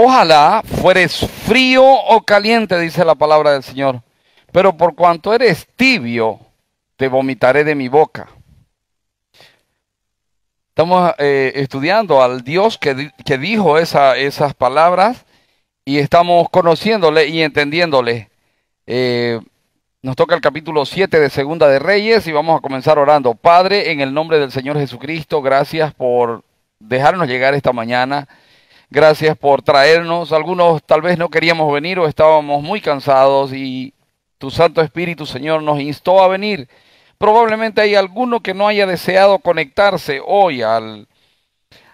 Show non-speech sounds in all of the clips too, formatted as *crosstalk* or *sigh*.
Ojalá fueres frío o caliente, dice la palabra del Señor. Pero por cuanto eres tibio, te vomitaré de mi boca. Estamos eh, estudiando al Dios que, dijo esas palabras y estamos conociéndole y entendiéndole. Eh, nos toca el capítulo 7 de Segunda de Reyes y vamos a comenzar orando. Padre, en el nombre del Señor Jesucristo, gracias por dejarnos llegar esta mañana. Gracias por traernos. Algunos tal vez no queríamos venir o estábamos muy cansados y tu Santo Espíritu, Señor, nos instó a venir. Probablemente hay alguno que no haya deseado conectarse hoy al,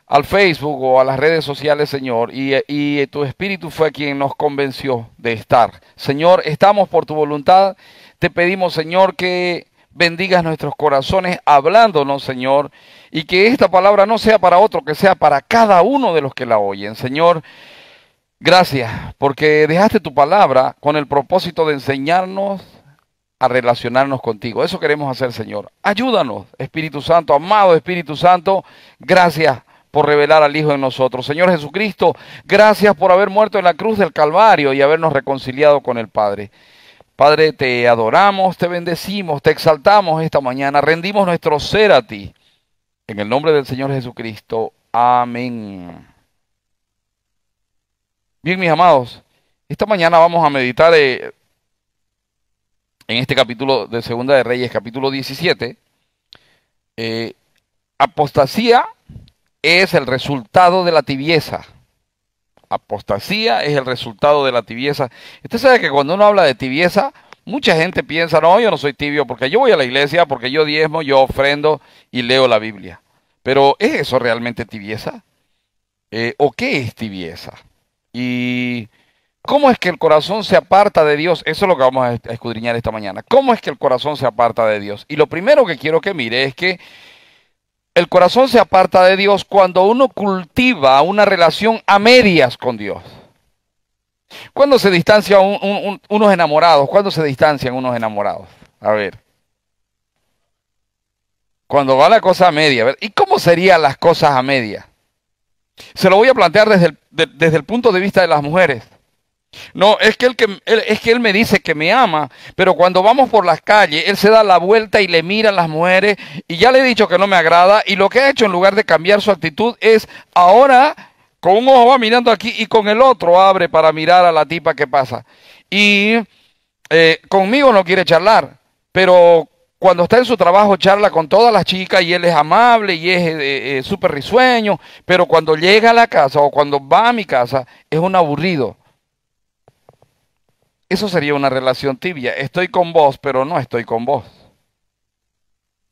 al Facebook o a las redes sociales, Señor, y, y, tu Espíritu fue quien nos convenció de estar. Señor, estamos por tu voluntad. Te pedimos, Señor, que bendigas nuestros corazones hablándonos, Señor, y que esta palabra no sea para otro, que sea para cada uno de los que la oyen. Señor, gracias, porque dejaste tu palabra con el propósito de enseñarnos a relacionarnos contigo. Eso queremos hacer, Señor. Ayúdanos, Espíritu Santo, amado Espíritu Santo, gracias por revelar al Hijo en nosotros. Señor Jesucristo, gracias por haber muerto en la cruz del Calvario y habernos reconciliado con el Padre. Padre, te adoramos, te bendecimos, te exaltamos esta mañana, rendimos nuestro ser a ti. En el nombre del Señor Jesucristo. Amén. Bien, mis amados, esta mañana vamos a meditar eh, en este capítulo de Segunda de Reyes, capítulo 17. Eh, apostasía es el resultado de la tibieza. Apostasía es el resultado de la tibieza. Usted sabe que cuando uno habla de tibieza, Mucha gente piensa, no, yo no soy tibio porque yo voy a la iglesia, porque yo diezmo, yo ofrendo y leo la Biblia. Pero ¿es eso realmente tibieza? Eh, ¿O qué es tibieza? Y ¿cómo es que el corazón se aparta de Dios? Eso es lo que vamos a escudriñar esta mañana. ¿Cómo es que el corazón se aparta de Dios? Y lo primero que quiero que mire es que el corazón se aparta de Dios cuando uno cultiva una relación a medias con Dios. ¿Cuándo se distancian unos enamorados? ¿Cuándo se distancian unos enamorados? A ver. Cuando va la cosa a media. ¿Y cómo serían las cosas a media? Se lo voy a plantear desde el, desde el punto de vista de las mujeres. No, es que, es que él me dice que me ama, pero cuando vamos por las calles, él se da la vuelta y le mira a las mujeres y ya le he dicho que no me agrada y lo que ha hecho en lugar de cambiar su actitud es ahora con un ojo va mirando aquí y con el otro abre para mirar a la tipa que pasa. Y eh, conmigo no quiere charlar, pero cuando está en su trabajo charla con todas las chicas y él es amable y es eh, eh, súper risueño, pero cuando llega a la casa o cuando va a mi casa es un aburrido. Eso sería una relación tibia. Estoy con vos, pero no estoy con vos.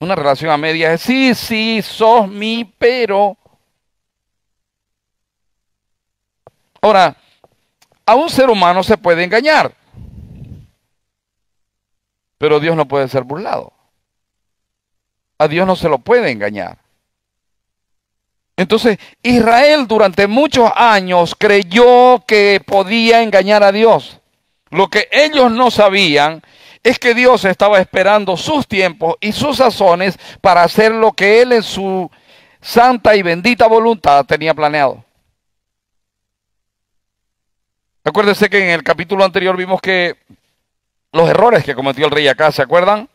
Una relación a medias es sí, sí, sos mi, pero Ahora, a un ser humano se puede engañar, pero Dios no puede ser burlado. A Dios no se lo puede engañar. Entonces, Israel durante muchos años creyó que podía engañar a Dios. Lo que ellos no sabían es que Dios estaba esperando sus tiempos y sus sazones para hacer lo que Él en su santa y bendita voluntad tenía planeado. Acuérdense que en el capítulo anterior vimos que los errores que cometió el rey acá, ¿se acuerdan?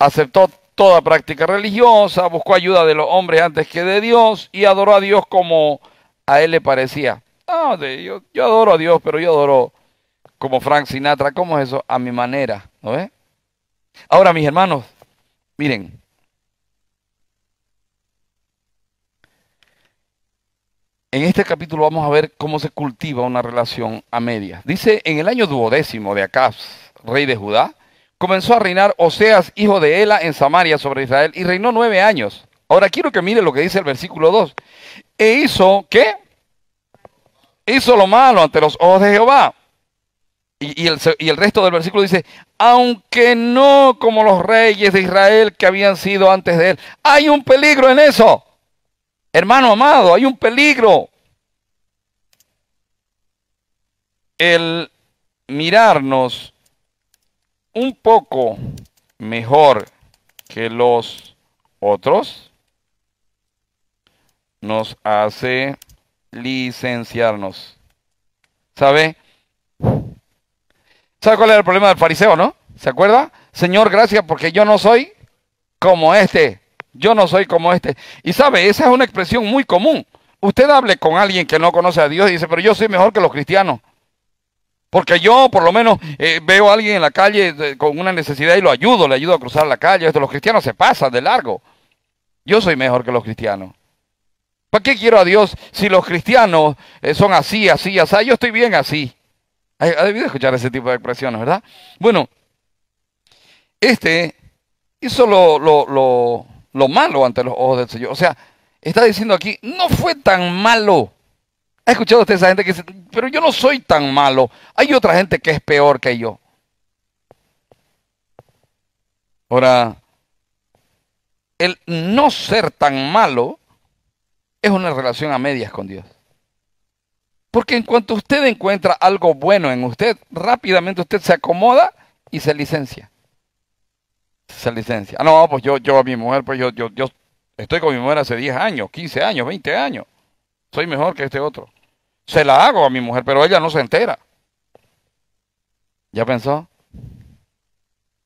Aceptó toda práctica religiosa, buscó ayuda de los hombres antes que de Dios y adoró a Dios como a él le parecía. de yo, yo adoro a Dios, pero yo adoro como Frank Sinatra. ¿Cómo es eso? A mi manera, ¿no ves? Ahora, mis hermanos, miren, En este capítulo vamos a ver cómo se cultiva una relación a medias. Dice, en el año duodécimo de Acaz, rey de Judá, comenzó a reinar Oseas, hijo de Ela, en Samaria sobre Israel, y reinó nueve años. Ahora quiero que mire lo que dice el versículo 2. E hizo, ¿qué? Hizo lo malo ante los ojos de Jehová. y, el, resto del versículo dice, aunque no como los reyes de Israel que habían sido antes de él. Hay un peligro en eso. Hermano amado, hay un peligro. el mirarnos un poco mejor que los otros nos hace licenciarnos. ¿Sabe? ¿Sabe cuál era el problema del fariseo, no? ¿Se acuerda? Señor, gracias porque yo no soy como este. Yo no soy como este. Y sabe, esa es una expresión muy común. Usted hable con alguien que no conoce a Dios y dice, pero yo soy mejor que los cristianos. Porque yo, por lo menos, eh, veo a alguien en la calle eh, con una necesidad y lo ayudo, le ayudo a cruzar la calle. Esto, los cristianos se pasan de largo. Yo soy mejor que los cristianos. ¿Para qué quiero a Dios si los cristianos eh, son así, así, así? Ah, yo estoy bien así. Ha debido escuchar ese tipo de expresiones, ¿verdad? Bueno, este hizo lo, lo, lo malo ante los ojos del Señor. O sea, está diciendo aquí, no fue tan malo. ¿Ha escuchado usted esa gente que dice, pero yo no soy tan malo? Hay otra gente que es peor que yo. Ahora, el no ser tan malo es una relación a medias con Dios. Porque en cuanto usted encuentra algo bueno en usted, rápidamente usted se acomoda y se licencia. Se licencia. Ah, no, pues yo, yo a mi mujer, pues yo, yo, yo estoy con mi mujer hace 10 años, 15 años, 20 años. Soy mejor que este otro. Se la hago a mi mujer, pero ella no se entera. ¿Ya pensó?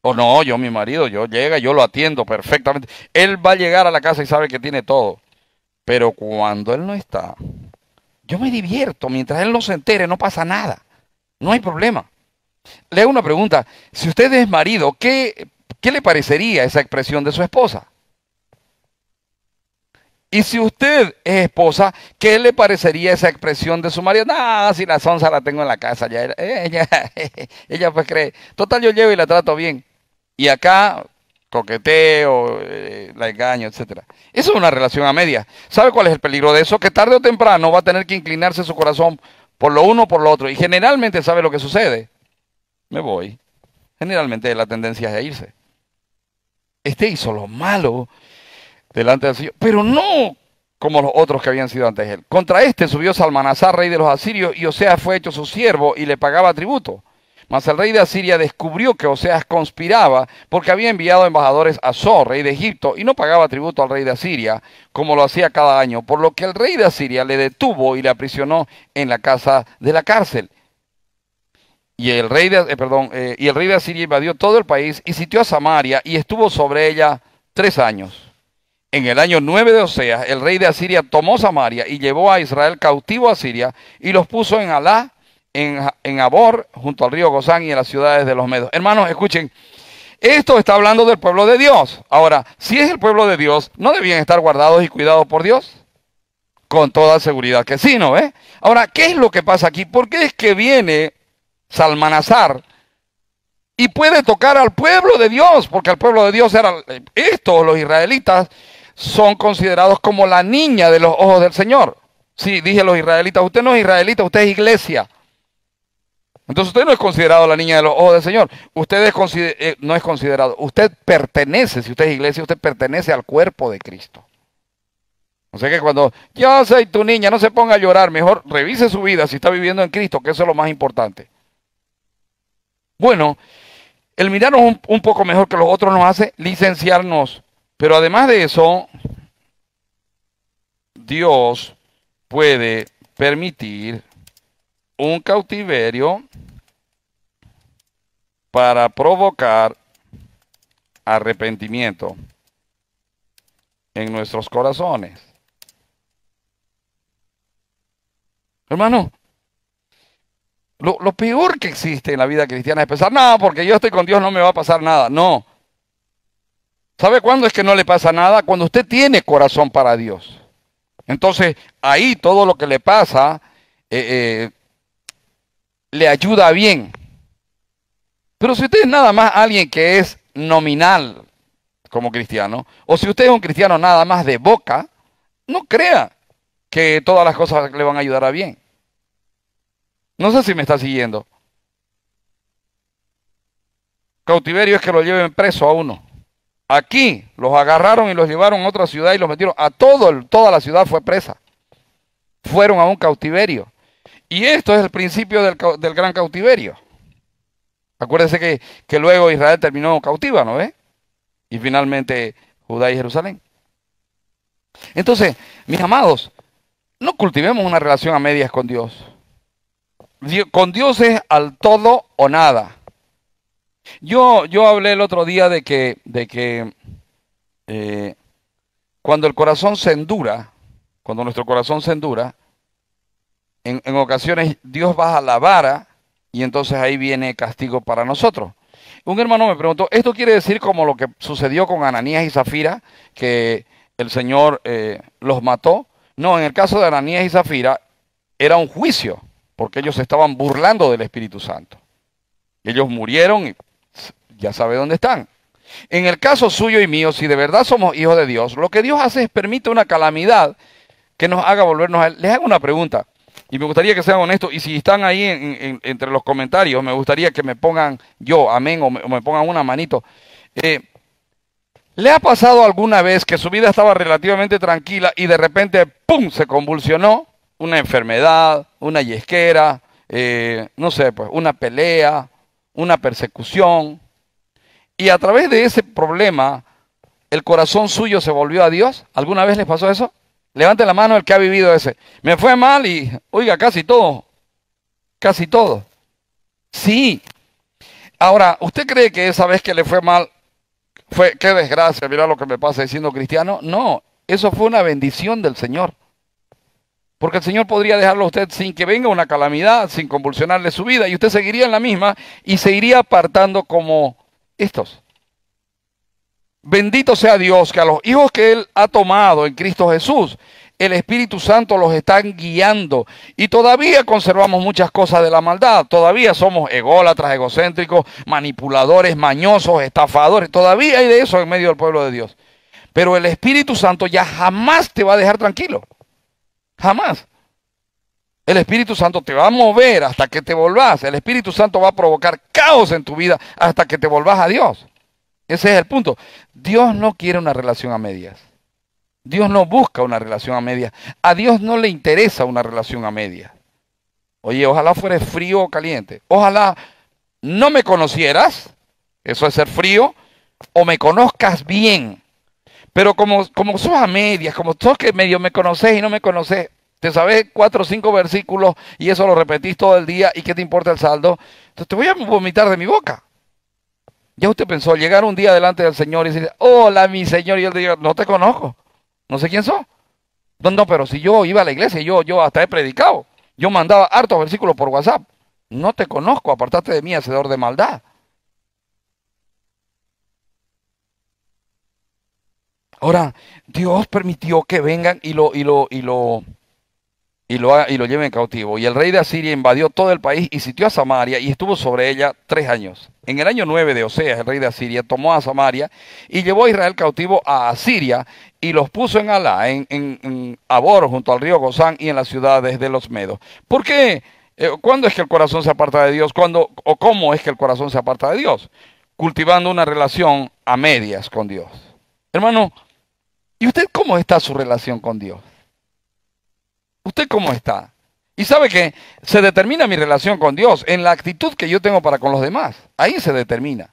O no, yo, mi marido, yo llega, yo lo atiendo perfectamente. Él va a llegar a la casa y sabe que tiene todo. Pero cuando él no está, yo me divierto. Mientras él no se entere, no pasa nada. No hay problema. Le hago una pregunta. Si usted es marido, ¿qué, qué le parecería esa expresión de su esposa? Y si usted es esposa, ¿qué le parecería esa expresión de su marido? Nada, si la sonza la tengo en la casa, ya *laughs* ella, pues cree. Total, yo llevo y la trato bien. Y acá, coqueteo, eh, la engaño, etcétera. Eso es una relación a media. ¿Sabe cuál es el peligro de eso? Que tarde o temprano va a tener que inclinarse su corazón por lo uno o por lo otro. Y generalmente, ¿sabe lo que sucede? Me voy. Generalmente la tendencia es a irse. Este hizo lo malo delante del pero no como los otros que habían sido antes él. Contra este subió Salmanasar, rey de los asirios, y Oseas fue hecho su siervo y le pagaba tributo. Mas el rey de Asiria descubrió que Oseas conspiraba porque había enviado embajadores a Zor, rey de Egipto, y no pagaba tributo al rey de Asiria, como lo hacía cada año, por lo que el rey de Asiria le detuvo y le aprisionó en la casa de la cárcel. Y el rey de, eh, perdón, eh, y el rey de Asiria invadió todo el país y sitió a Samaria y estuvo sobre ella tres años. En el año 9 de Oseas, el rey de Asiria tomó Samaria y llevó a Israel cautivo a Siria y los puso en Alá, en, Abor, junto al río Gozán y en las ciudades de los Medos. Hermanos, escuchen, esto está hablando del pueblo de Dios. Ahora, si es el pueblo de Dios, ¿no debían estar guardados y cuidados por Dios? Con toda seguridad que sí, ¿no? Eh? Ahora, ¿qué es lo que pasa aquí? ¿Por qué es que viene Salmanazar y puede tocar al pueblo de Dios? Porque al pueblo de Dios era eh, Estos, los israelitas son considerados como la niña de los ojos del Señor. Sí, dije los israelitas, usted no es israelita, usted es iglesia. Entonces usted no es considerado la niña de los ojos del Señor. Usted eh, no es considerado. Usted pertenece, si usted es iglesia, usted pertenece al cuerpo de Cristo. O sea que cuando yo soy tu niña, no se ponga a llorar. Mejor revise su vida si está viviendo en Cristo, que eso es lo más importante. Bueno, el mirarnos un, un poco mejor que los otros nos hace licenciarnos pero además de eso, Dios puede permitir un cautiverio para provocar arrepentimiento en nuestros corazones. Hermano, lo, peor que existe en la vida cristiana es pensar, no, porque yo estoy con Dios no me va a pasar nada. No, ¿Sabe cuándo es que no le pasa nada? Cuando usted tiene corazón para Dios. Entonces, ahí todo lo que le pasa eh, eh, le ayuda bien. Pero si usted es nada más alguien que es nominal como cristiano, o si usted es un cristiano nada más de boca, no crea que todas las cosas le van a ayudar a bien. No sé si me está siguiendo. Cautiverio es que lo lleven preso a uno. Aquí los agarraron y los llevaron a otra ciudad y los metieron. A todo, toda la ciudad fue presa. Fueron a un cautiverio. Y esto es el principio del, gran cautiverio. Acuérdense que, luego Israel terminó cautiva, ¿no ve? Y finalmente Judá y Jerusalén. Entonces, mis amados, no cultivemos una relación a medias con Dios. Dios con Dios es al todo o nada. Yo, yo hablé el otro día de que, de que eh, cuando el corazón se endura, cuando nuestro corazón se endura, en, ocasiones Dios baja la vara y entonces ahí viene castigo para nosotros. Un hermano me preguntó, ¿esto quiere decir como lo que sucedió con Ananías y Zafira, que el Señor eh, los mató? No, en el caso de Ananías y Zafira era un juicio, porque ellos se estaban burlando del Espíritu Santo. Ellos murieron y ya sabe dónde están. En el caso suyo y mío, si de verdad somos hijos de Dios, lo que Dios hace es permite una calamidad que nos haga volvernos a Él. Les hago una pregunta y me gustaría que sean honestos. Y si están ahí entre los comentarios, me gustaría que me pongan yo, amén, o me, pongan una manito. Eh, ¿Le ha pasado alguna vez que su vida estaba relativamente tranquila y de repente, ¡pum!, se convulsionó? Una enfermedad, una yesquera, eh, no sé, pues una pelea, una persecución, y a través de ese problema, el corazón suyo se volvió a Dios. ¿Alguna vez les pasó eso? Levante la mano el que ha vivido ese. Me fue mal y, oiga, casi todo. Casi todo. Sí. Ahora, ¿usted cree que esa vez que le fue mal fue, qué desgracia, mira lo que me pasa diciendo cristiano? No, eso fue una bendición del Señor. Porque el Señor podría dejarlo a usted sin que venga una calamidad, sin convulsionarle su vida, y usted seguiría en la misma y seguiría apartando como estos. Bendito sea Dios que a los hijos que Él ha tomado en Cristo Jesús, el Espíritu Santo los está guiando. Y todavía conservamos muchas cosas de la maldad. Todavía somos ególatras, egocéntricos, manipuladores, mañosos, estafadores. Todavía hay de eso en medio del pueblo de Dios. Pero el Espíritu Santo ya jamás te va a dejar tranquilo. Jamás. El Espíritu Santo te va a mover hasta que te volvás. El Espíritu Santo va a provocar caos en tu vida hasta que te volvás a Dios. Ese es el punto. Dios no quiere una relación a medias. Dios no busca una relación a medias. A Dios no le interesa una relación a medias. Oye, ojalá fueras frío o caliente. Ojalá no me conocieras. Eso es ser frío. O me conozcas bien. Pero como, como sos a medias, como sos que medio me conoces y no me conoces, te sabes cuatro o cinco versículos y eso lo repetís todo el día y qué te importa el saldo. Entonces te voy a vomitar de mi boca. Ya usted pensó llegar un día delante del Señor y decir, hola mi Señor, y él diga, no te conozco, no sé quién soy. No, pero si yo iba a la iglesia, yo, yo hasta he predicado, yo mandaba hartos versículos por WhatsApp. No te conozco, apartate de mí, hacedor de maldad. Ahora, Dios permitió que vengan y lo, y lo, y lo, y lo, y lo lleven cautivo. Y el rey de Asiria invadió todo el país y sitió a Samaria y estuvo sobre ella tres años. En el año 9 de Oseas, el rey de Asiria tomó a Samaria y llevó a Israel cautivo a Asiria y los puso en Alá, en, en, Abor, junto al río Gozán y en las ciudades de los Medos. ¿Por qué? Eh, ¿Cuándo es que el corazón se aparta de Dios? ¿Cuándo o cómo es que el corazón se aparta de Dios? Cultivando una relación a medias con Dios. Hermano, ¿y usted cómo está su relación con Dios? ¿Usted cómo está? Y sabe que se determina mi relación con Dios en la actitud que yo tengo para con los demás. Ahí se determina.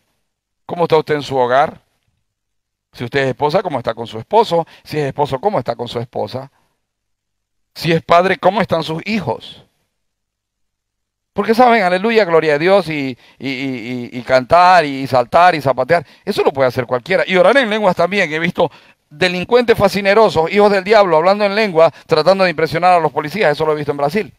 ¿Cómo está usted en su hogar? Si usted es esposa, ¿cómo está con su esposo? Si es esposo, ¿cómo está con su esposa? Si es padre, ¿cómo están sus hijos? Porque saben, aleluya, gloria a Dios, y, y, cantar, y saltar, y zapatear. Eso lo puede hacer cualquiera. Y orar en lenguas también. He visto delincuentes fascinerosos, hijos del diablo, hablando en lengua, tratando de impresionar a los policías. Eso lo he visto en Brasil.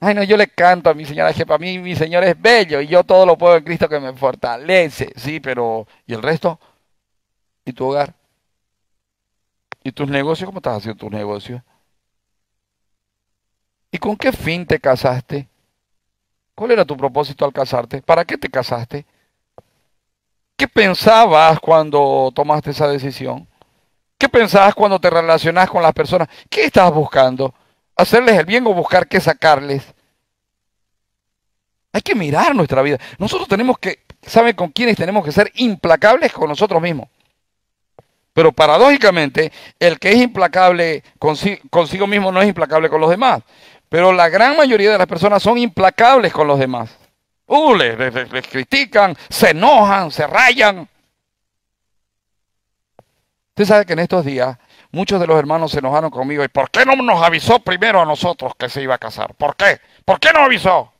Ay, no, yo le canto a mi señora que para mí mi Señor es bello y yo todo lo puedo en Cristo que me fortalece. Sí, pero ¿y el resto? ¿Y tu hogar? ¿Y tus negocios? ¿Cómo estás haciendo tus negocios? ¿Y con qué fin te casaste? ¿Cuál era tu propósito al casarte? ¿Para qué te casaste? ¿Qué pensabas cuando tomaste esa decisión? ¿Qué pensabas cuando te relacionas con las personas? ¿Qué estabas buscando? ¿Hacerles el bien o buscar qué sacarles? Hay que mirar nuestra vida. Nosotros tenemos que, ¿saben con quiénes tenemos que ser implacables con nosotros mismos? Pero paradójicamente, el que es implacable consigo mismo no es implacable con los demás. Pero la gran mayoría de las personas son implacables con los demás. Uh, les, critican, se enojan, se rayan. Usted sabe que en estos días muchos de los hermanos se enojaron conmigo. ¿Y por qué no nos avisó primero a nosotros que se iba a casar? ¿Por qué? ¿Por qué no avisó?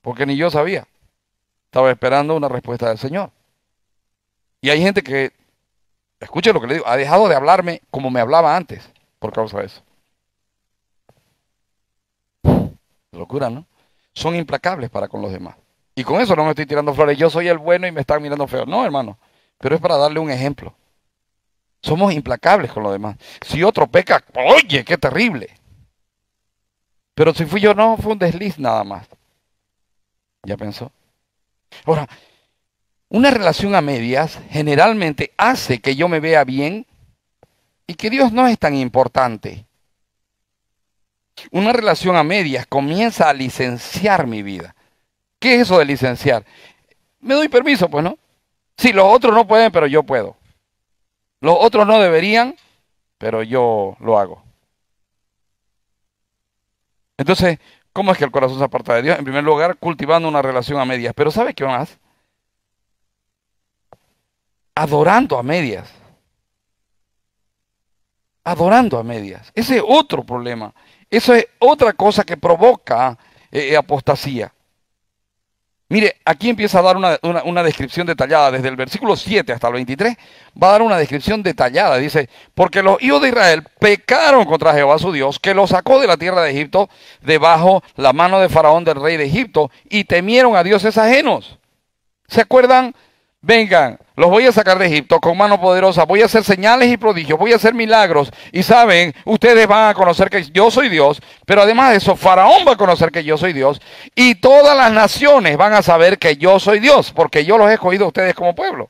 Porque ni yo sabía. Estaba esperando una respuesta del Señor. Y hay gente que, escuche lo que le digo, ha dejado de hablarme como me hablaba antes por causa de eso. Locura, ¿no? Son implacables para con los demás. Y con eso no me estoy tirando flores. Yo soy el bueno y me están mirando feo. No, hermano. Pero es para darle un ejemplo. Somos implacables con los demás. Si otro peca, oye, qué terrible. Pero si fui yo, no, fue un desliz nada más. ¿Ya pensó? Ahora, una relación a medias generalmente hace que yo me vea bien y que Dios no es tan importante. Una relación a medias comienza a licenciar mi vida. ¿Qué es eso de licenciar? Me doy permiso, pues, ¿no? Sí, los otros no pueden, pero yo puedo. Los otros no deberían, pero yo lo hago. Entonces, ¿cómo es que el corazón se aparta de Dios? En primer lugar, cultivando una relación a medias. Pero ¿sabe qué más? Adorando a medias. Adorando a medias. Ese es otro problema. Eso es otra cosa que provoca eh, eh, apostasía. Mire, aquí empieza a dar una, descripción detallada, desde el versículo 7 hasta el 23, va a dar una descripción detallada. Dice, porque los hijos de Israel pecaron contra Jehová su Dios, que los sacó de la tierra de Egipto, debajo la mano de Faraón del rey de Egipto, y temieron a dioses ajenos. ¿Se acuerdan vengan, los voy a sacar de Egipto con mano poderosa, voy a hacer señales y prodigios, voy a hacer milagros. Y saben, ustedes van a conocer que yo soy Dios, pero además de eso, Faraón va a conocer que yo soy Dios. Y todas las naciones van a saber que yo soy Dios, porque yo los he escogido a ustedes como pueblo.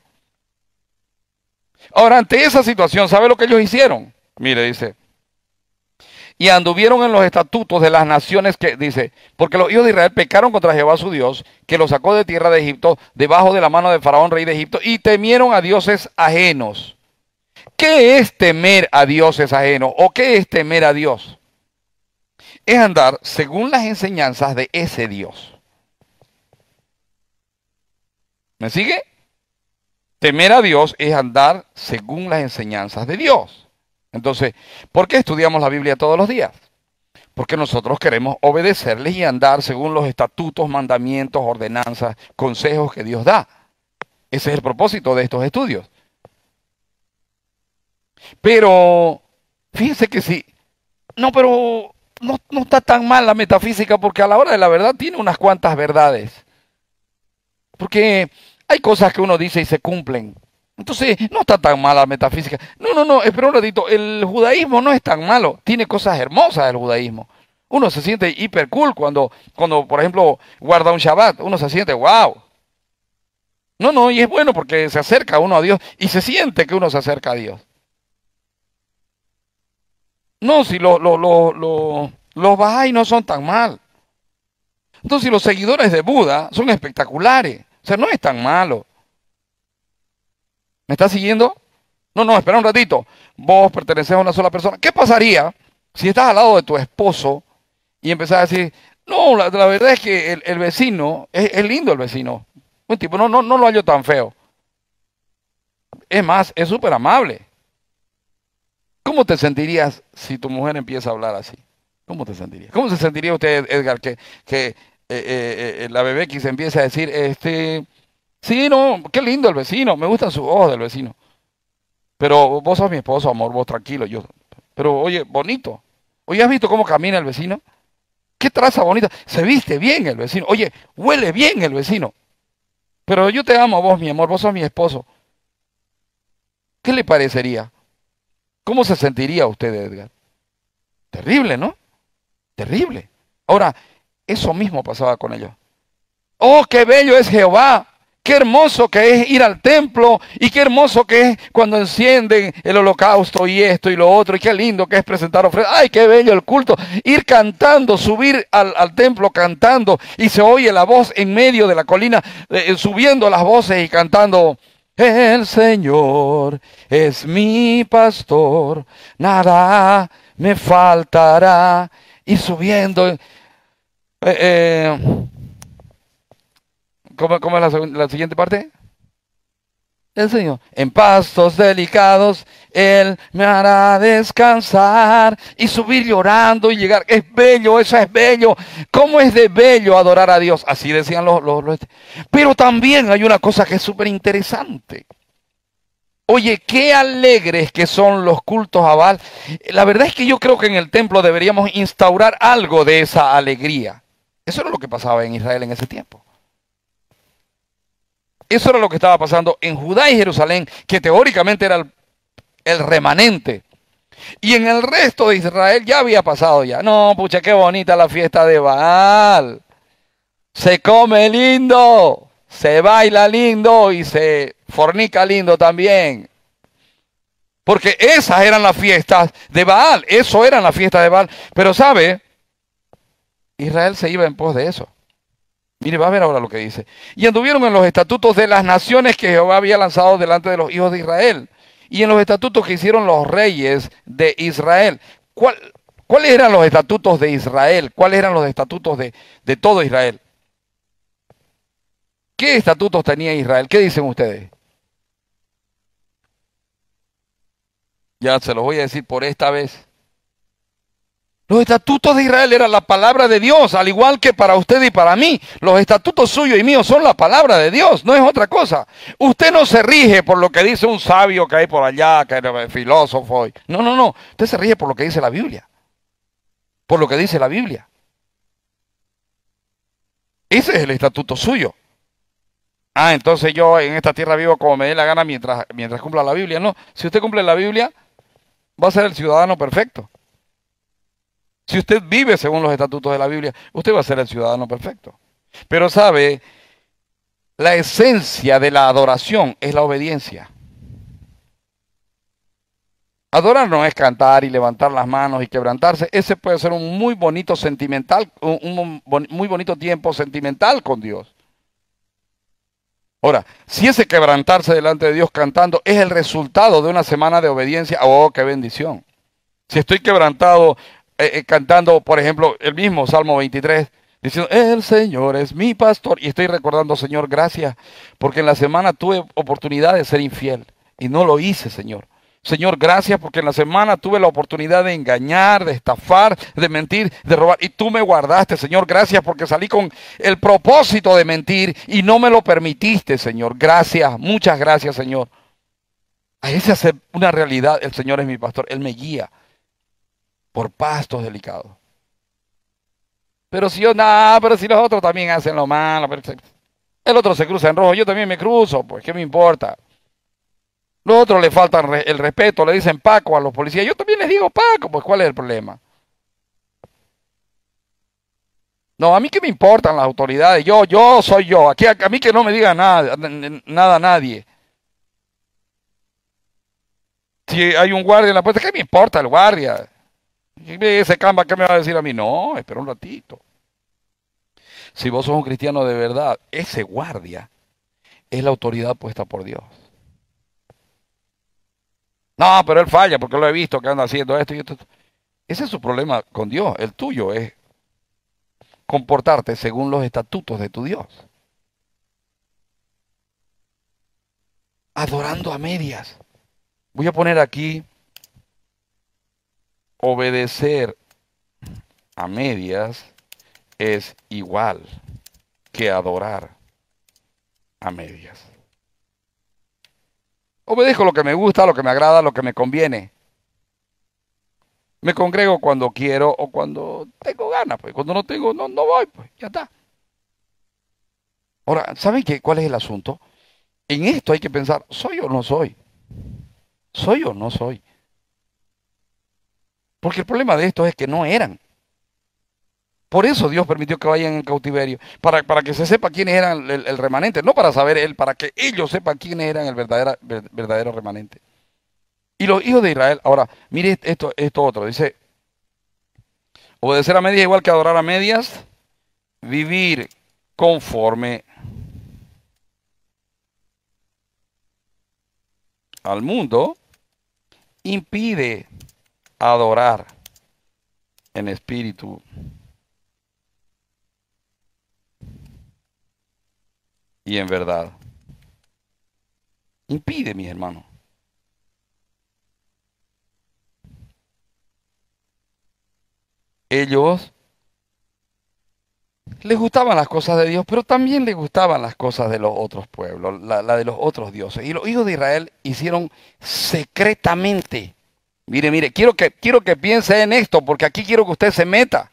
Ahora, ante esa situación, ¿sabe lo que ellos hicieron? Mire, dice, y anduvieron en los estatutos de las naciones que dice, porque los hijos de Israel pecaron contra Jehová su Dios, que los sacó de tierra de Egipto, debajo de la mano de Faraón, rey de Egipto, y temieron a dioses ajenos. ¿Qué es temer a dioses ajenos? ¿O qué es temer a Dios? Es andar según las enseñanzas de ese Dios. ¿Me sigue? Temer a Dios es andar según las enseñanzas de Dios. Entonces, ¿por qué estudiamos la Biblia todos los días? Porque nosotros queremos obedecerles y andar según los estatutos, mandamientos, ordenanzas, consejos que Dios da. Ese es el propósito de estos estudios. Pero, fíjense que sí. No, pero no, no está tan mal la metafísica porque a la hora de la verdad tiene unas cuantas verdades. Porque hay cosas que uno dice y se cumplen. Entonces, no está tan mala la metafísica. No, no, no, espera un ratito. El judaísmo no es tan malo. Tiene cosas hermosas el judaísmo. Uno se siente hiper cool cuando, cuando, por ejemplo, guarda un Shabbat. Uno se siente, wow. No, no, y es bueno porque se acerca uno a Dios y se siente que uno se acerca a Dios. No, si los Bahá'í no son tan mal. Entonces, los seguidores de Buda son espectaculares. O sea, no es tan malo. ¿Me estás siguiendo? No, no, espera un ratito. Vos perteneces a una sola persona. ¿Qué pasaría si estás al lado de tu esposo y empezás a decir, no, la, verdad es que el, vecino, es, lindo el vecino. Un tipo, no, no, no lo hallo tan feo. Es más, es súper amable. ¿Cómo te sentirías si tu mujer empieza a hablar así? ¿Cómo te sentirías? ¿Cómo se sentiría usted, Edgar, que, eh, eh, eh, la bebé que se empieza a decir, este, Sí, no, qué lindo el vecino, me gustan sus ojos del vecino. Pero vos sos mi esposo, amor, vos tranquilo, yo. Pero oye, bonito. Oye, ¿has visto cómo camina el vecino? Qué traza bonita. Se viste bien el vecino. Oye, huele bien el vecino. Pero yo te amo a vos, mi amor, vos sos mi esposo. ¿Qué le parecería? ¿Cómo se sentiría usted, Edgar? Terrible, ¿no? Terrible. Ahora, eso mismo pasaba con ellos. Oh, qué bello es Jehová. Qué hermoso que es ir al templo y qué hermoso que es cuando encienden el holocausto y esto y lo otro. Y qué lindo que es presentar ofrendas. Ay, qué bello el culto. Ir cantando, subir al, templo cantando y se oye la voz en medio de la colina, eh, eh, subiendo las voces y cantando. El Señor es mi pastor, nada me faltará. Y subiendo. Eh, ¿Cómo, es la, siguiente parte? El Señor, en pastos delicados, Él me hará descansar y subir llorando y llegar. Es bello, eso es bello. ¿Cómo es de bello adorar a Dios? Así decían los... los, este. Pero también hay una cosa que es súper interesante. Oye, qué alegres que son los cultos a Baal. La verdad es que yo creo que en el templo deberíamos instaurar algo de esa alegría. Eso era lo que pasaba en Israel en ese tiempo. Eso era lo que estaba pasando en Judá y Jerusalén, que teóricamente era el, remanente. Y en el resto de Israel ya había pasado ya. No, pucha, qué bonita la fiesta de Baal. Se come lindo, se baila lindo y se fornica lindo también. Porque esas eran las fiestas de Baal, eso eran las fiestas de Baal. Pero sabe, Israel se iba en pos de eso. Mire, va a ver ahora lo que dice. Y anduvieron en los estatutos de las naciones que Jehová había lanzado delante de los hijos de Israel. Y en los estatutos que hicieron los reyes de Israel. ¿Cuál, ¿Cuáles eran los estatutos de Israel? ¿Cuáles eran los estatutos de, de todo Israel? ¿Qué estatutos tenía Israel? ¿Qué dicen ustedes? Ya se los voy a decir por esta vez. Los estatutos de Israel eran la palabra de Dios, al igual que para usted y para mí. Los estatutos suyos y míos son la palabra de Dios, no es otra cosa. Usted no se rige por lo que dice un sabio que hay por allá, que es filósofo. No, no, no. Usted se rige por lo que dice la Biblia. Por lo que dice la Biblia. Ese es el estatuto suyo. Ah, entonces yo en esta tierra vivo como me dé la gana mientras, mientras cumpla la Biblia. No, si usted cumple la Biblia, va a ser el ciudadano perfecto. Si usted vive según los estatutos de la Biblia, usted va a ser el ciudadano perfecto. Pero sabe, la esencia de la adoración es la obediencia. Adorar no es cantar y levantar las manos y quebrantarse. Ese puede ser un muy bonito sentimental, un, muy bonito tiempo sentimental con Dios. Ahora, si ese quebrantarse delante de Dios cantando es el resultado de una semana de obediencia, oh, qué bendición. Si estoy quebrantado eh, eh, cantando, por ejemplo, el mismo Salmo 23, diciendo, el Señor es mi pastor. Y estoy recordando, Señor, gracias, porque en la semana tuve oportunidad de ser infiel y no lo hice, Señor. Señor, gracias porque en la semana tuve la oportunidad de engañar, de estafar, de mentir, de robar. Y tú me guardaste, Señor. Gracias porque salí con el propósito de mentir y no me lo permitiste, Señor. Gracias, muchas gracias, Señor. A se hace una realidad. El Señor es mi pastor. Él me guía por pastos delicados. Pero si yo, nada, pero si los otros también hacen lo malo, el otro se cruza en rojo, yo también me cruzo, pues, ¿qué me importa? Los otros le faltan el respeto, le dicen Paco a los policías, yo también les digo Paco, pues, ¿cuál es el problema? No, a mí qué me importan las autoridades, yo, yo soy yo, aquí a, mí que no me diga nada, nada a nadie. Si hay un guardia en la puerta, ¿qué me importa el guardia? Ese camba ¿qué me va a decir a mí? No, espera un ratito. Si vos sos un cristiano de verdad, ese guardia es la autoridad puesta por Dios. No, pero él falla porque lo he visto que anda haciendo esto y esto. Ese es su problema con Dios. El tuyo es comportarte según los estatutos de tu Dios. Adorando a medias. Voy a poner aquí Obedecer a medias es igual que adorar a medias. Obedezco lo que me gusta, lo que me agrada, lo que me conviene. Me congrego cuando quiero o cuando tengo ganas, pues. Cuando no tengo, no, no voy, pues. Ya está. Ahora, ¿saben qué? cuál es el asunto? En esto hay que pensar, ¿soy o no soy? ¿Soy o no soy? Porque el problema de esto es que no eran. Por eso Dios permitió que vayan en cautiverio, para, para que se sepa quiénes eran el, remanente, no para saber él, para que ellos sepan quiénes eran el verdadero, verdadero remanente. Y los hijos de Israel, ahora, mire esto, esto otro, dice, obedecer a medias igual que adorar a medias, vivir conforme al mundo, impide adorar en espíritu y en verdad. Impide, mis hermanos. Ellos les gustaban las cosas de Dios, pero también les gustaban las cosas de los otros pueblos, la, la de los otros dioses. Y los hijos de Israel hicieron secretamente Mire, mire, quiero que, quiero que piense en esto, porque aquí quiero que usted se meta.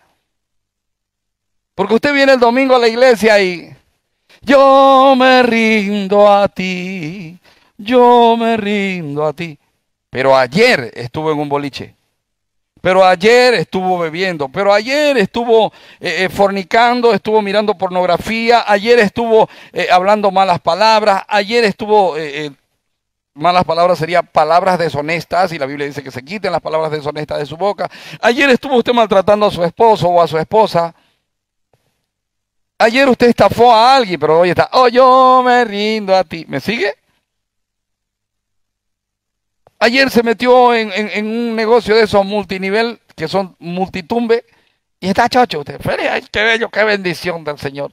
Porque usted viene el domingo a la iglesia y yo me rindo a ti, yo me rindo a ti. Pero ayer estuvo en un boliche, pero ayer estuvo bebiendo, pero ayer estuvo eh, eh, fornicando, estuvo mirando pornografía, ayer estuvo eh, hablando malas palabras, ayer estuvo Malas palabras serían palabras deshonestas y la Biblia dice que se quiten las palabras deshonestas de su boca. Ayer estuvo usted maltratando a su esposo o a su esposa. Ayer usted estafó a alguien, pero hoy está, oh, yo me rindo a ti. ¿Me sigue? Ayer se metió en, un negocio de esos multinivel, que son multitumbe, y está chocho usted. ¡Ay, qué bello, qué bendición del Señor!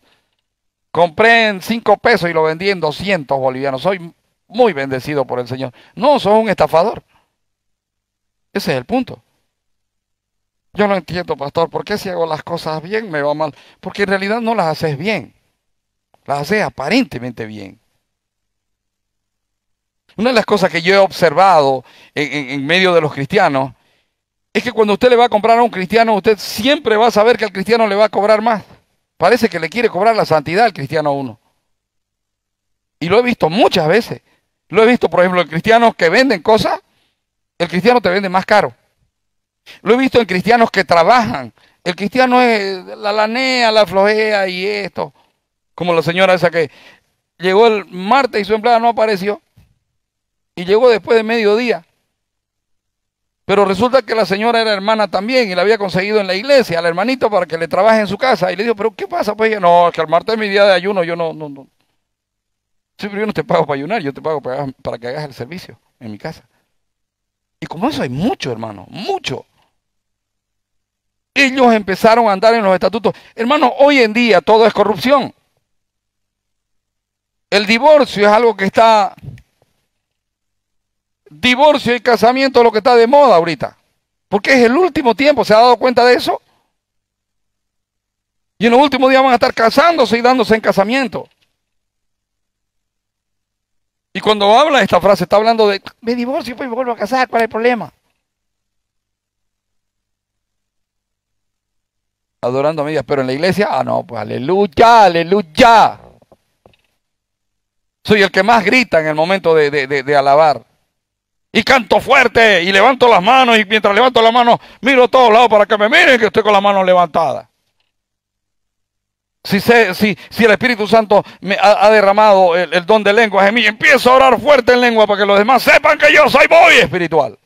Compré en cinco pesos y lo vendí en 200 bolivianos. Soy muy bendecido por el Señor. No, sos un estafador. Ese es el punto. Yo no entiendo, pastor, ¿por qué si hago las cosas bien me va mal? Porque en realidad no las haces bien. Las haces aparentemente bien. Una de las cosas que yo he observado en, medio de los cristianos es que cuando usted le va a comprar a un cristiano, usted siempre va a saber que al cristiano le va a cobrar más. Parece que le quiere cobrar la santidad al cristiano uno. Y lo he visto muchas veces. Lo he visto, por ejemplo, en cristianos que venden cosas, el cristiano te vende más caro. Lo he visto en cristianos que trabajan. El cristiano es la lanea, la flojea y esto. Como la señora esa que llegó el martes y su empleada no apareció. Y llegó después de mediodía. Pero resulta que la señora era hermana también y la había conseguido en la iglesia, al hermanito para que le trabaje en su casa. Y le dijo, pero ¿qué pasa? Pues ella, no, es que el martes es mi día de ayuno, yo no, no, no. Sí, pero yo no te pago para ayunar, yo te pago para, para que hagas el servicio en mi casa. Y como eso hay mucho, hermano, mucho. Ellos empezaron a andar en los estatutos. Hermano, hoy en día todo es corrupción. El divorcio es algo que está... Divorcio y casamiento es lo que está de moda ahorita. Porque es el último tiempo, ¿se ha dado cuenta de eso? Y en los últimos días van a estar casándose y dándose en casamiento. Y cuando habla esta frase, está hablando de, me divorcio, pues me vuelvo a casar, ¿cuál es el problema? Adorando a medias, pero en la iglesia, ah, no, pues aleluya, aleluya. Soy el que más grita en el momento de, alabar. Y canto fuerte y levanto las manos y mientras levanto las manos miro a todos lados para que me miren que estoy con la mano levantada. Si, si, el Espíritu Santo me ha, derramado el, don de lenguas en mí, empiezo a orar fuerte en lengua para que los demás sepan que yo soy muy espiritual.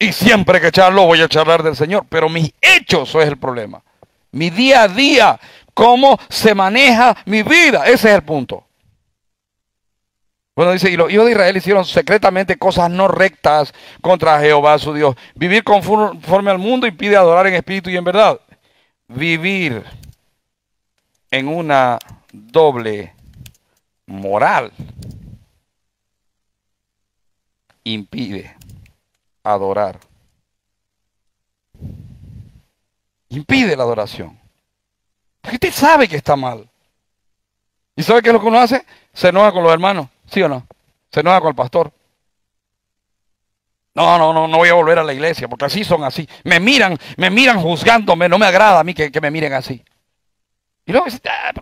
Y siempre que charlo voy a charlar del Señor, pero mis hechos es el problema. Mi día a día, cómo se maneja mi vida, ese es el punto. Bueno, dice, y los hijos de Israel hicieron secretamente cosas no rectas contra Jehová su Dios. Vivir conforme al mundo impide adorar en espíritu y en verdad vivir en una doble moral impide adorar. Impide la adoración. Porque usted sabe que está mal. ¿Y sabe qué es lo que uno hace? Se enoja con los hermanos, ¿sí o no? Se enoja con el pastor, no, no, no, no voy a volver a la iglesia porque así son así. Me miran, me miran juzgándome, no me agrada a mí que, me miren así. Y luego dice, ah,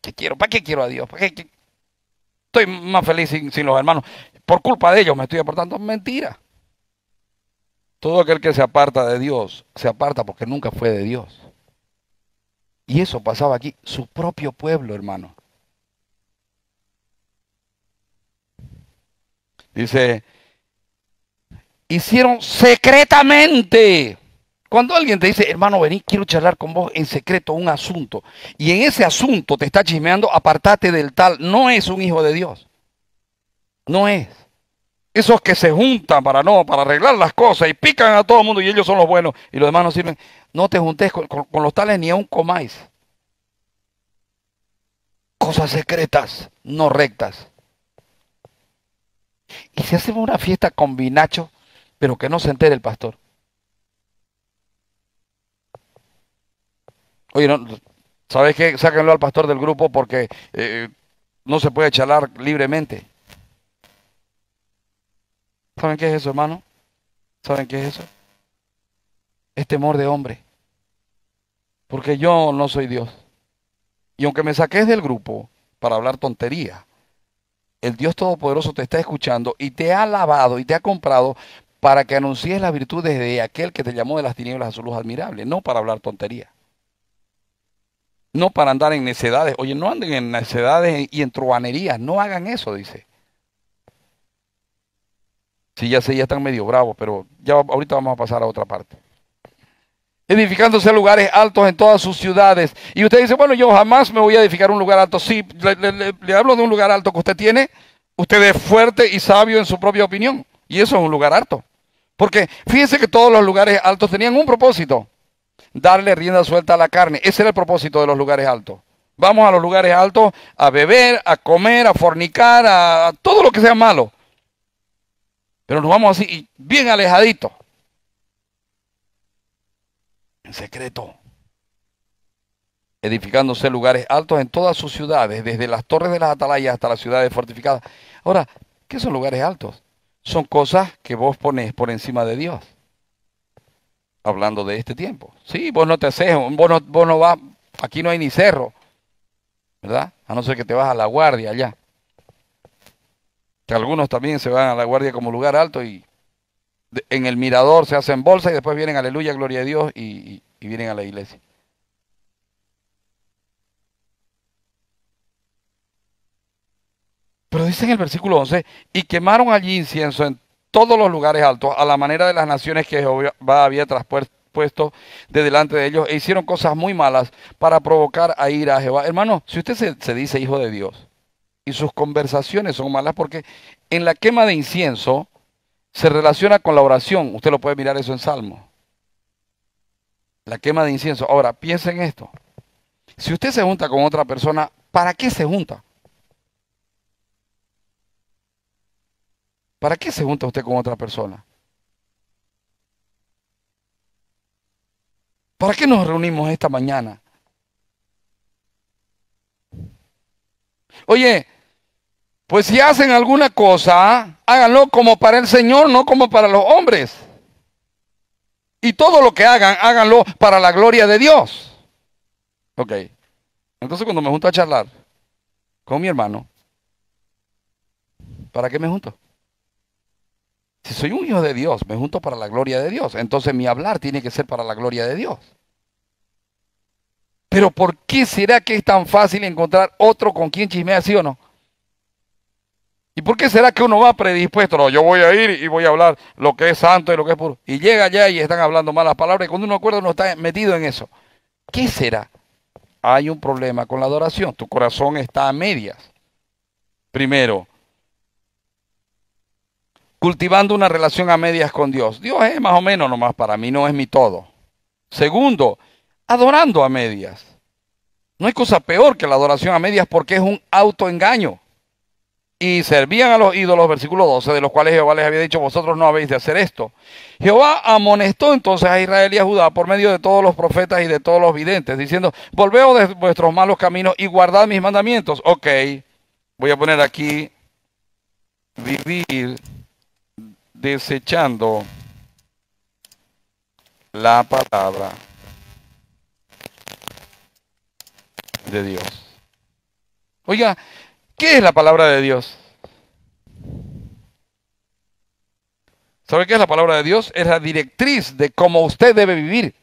¿qué quiero? ¿Para qué quiero a Dios? qué, Estoy más feliz sin, sin, los hermanos. Por culpa de ellos me estoy aportando mentira. Todo aquel que se aparta de Dios, se aparta porque nunca fue de Dios. Y eso pasaba aquí, su propio pueblo, hermano. Dice hicieron secretamente. Cuando alguien te dice, hermano, vení, quiero charlar con vos en secreto un asunto, y en ese asunto te está chismeando, apartate del tal, no es un hijo de Dios. No es. Esos que se juntan para no, para arreglar las cosas y pican a todo el mundo y ellos son los buenos y los demás no sirven. No te juntes con, los tales ni aún comáis. Cosas secretas, no rectas. Y si hacemos una fiesta con Binacho pero que no se entere el pastor. Oye, ¿sabes qué? Sáquenlo al pastor del grupo porque eh, no se puede charlar libremente. ¿Saben qué es eso, hermano? ¿Saben qué es eso? Es temor de hombre. Porque yo no soy Dios. Y aunque me saques del grupo para hablar tontería, el Dios Todopoderoso te está escuchando y te ha lavado y te ha comprado para que anuncies las virtudes de aquel que te llamó de las tinieblas a su luz admirable, no para hablar tontería, no para andar en necedades, oye, no anden en necedades y en truanerías, no hagan eso, dice. Sí, ya sé, ya están medio bravos, pero ya ahorita vamos a pasar a otra parte. Edificándose lugares altos en todas sus ciudades. Y usted dice, bueno, yo jamás me voy a edificar un lugar alto. Sí, le, le hablo de un lugar alto que usted tiene. Usted es fuerte y sabio en su propia opinión. Y eso es un lugar alto. Porque fíjense que todos los lugares altos tenían un propósito. Darle rienda suelta a la carne. Ese era el propósito de los lugares altos. Vamos a los lugares altos a beber, a comer, a fornicar, a, todo lo que sea malo. Pero nos vamos así, bien alejaditos. En secreto. Edificándose lugares altos en todas sus ciudades, desde las torres de las atalayas hasta las ciudades fortificadas. Ahora, ¿qué son lugares altos? son cosas que vos pones por encima de Dios. Hablando de este tiempo. Sí, vos no te haces, vos no, vos vas, aquí no hay ni cerro, ¿verdad? A no ser que te vas a la guardia allá. Que algunos también se van a la guardia como lugar alto y en el mirador se hacen bolsa y después vienen aleluya, gloria a Dios y vienen a la iglesia. Pero dice en el versículo 11, y quemaron allí incienso en todos los lugares altos, a la manera de las naciones que Jehová había traspuesto de delante de ellos, e hicieron cosas muy malas para provocar a ir a Jehová. Hermano, si usted se, dice hijo de Dios y sus conversaciones son malas, porque en la quema de incienso se relaciona con la oración. Usted lo puede mirar eso en Salmo. La quema de incienso. Ahora, en esto. Si usted se junta con otra persona, ¿para qué se junta? ¿Para qué se junta usted con otra persona? ¿Para qué nos reunimos esta mañana? Oye, pues si hacen alguna cosa, háganlo como para el Señor, no como para los hombres. Y todo lo que hagan, háganlo para la gloria de Dios. Ok. Entonces cuando me junto a charlar con mi hermano, ¿para qué me junto? Si soy un hijo de Dios, me junto para la gloria de Dios. Entonces mi hablar tiene que ser para la gloria de Dios. Pero ¿por qué será que es tan fácil encontrar otro con quien chismea, sí o no? ¿Y por qué será que uno va predispuesto? No, yo voy a ir y voy a hablar lo que es santo y lo que es puro. Y llega allá y están hablando malas palabras y cuando uno acuerda uno está metido en eso. ¿Qué será? Hay un problema con la adoración. Tu corazón está a medias. Primero, cultivando una relación a medias con Dios. Dios es más o menos nomás para mí, no es mi todo. Segundo, adorando a medias. No hay cosa peor que la adoración a medias porque es un autoengaño. Y servían a los ídolos, versículo 12, de los cuales Jehová les había dicho, vosotros no habéis de hacer esto. Jehová amonestó entonces a Israel y a Judá por medio de todos los profetas y de todos los videntes, diciendo, volveos de vuestros malos caminos y guardad mis mandamientos. Ok, voy a poner aquí, vivir desechando la palabra de Dios. Oiga, ¿qué es la palabra de Dios? ¿Sabe qué es la palabra de Dios? Es la directriz de cómo usted debe vivir,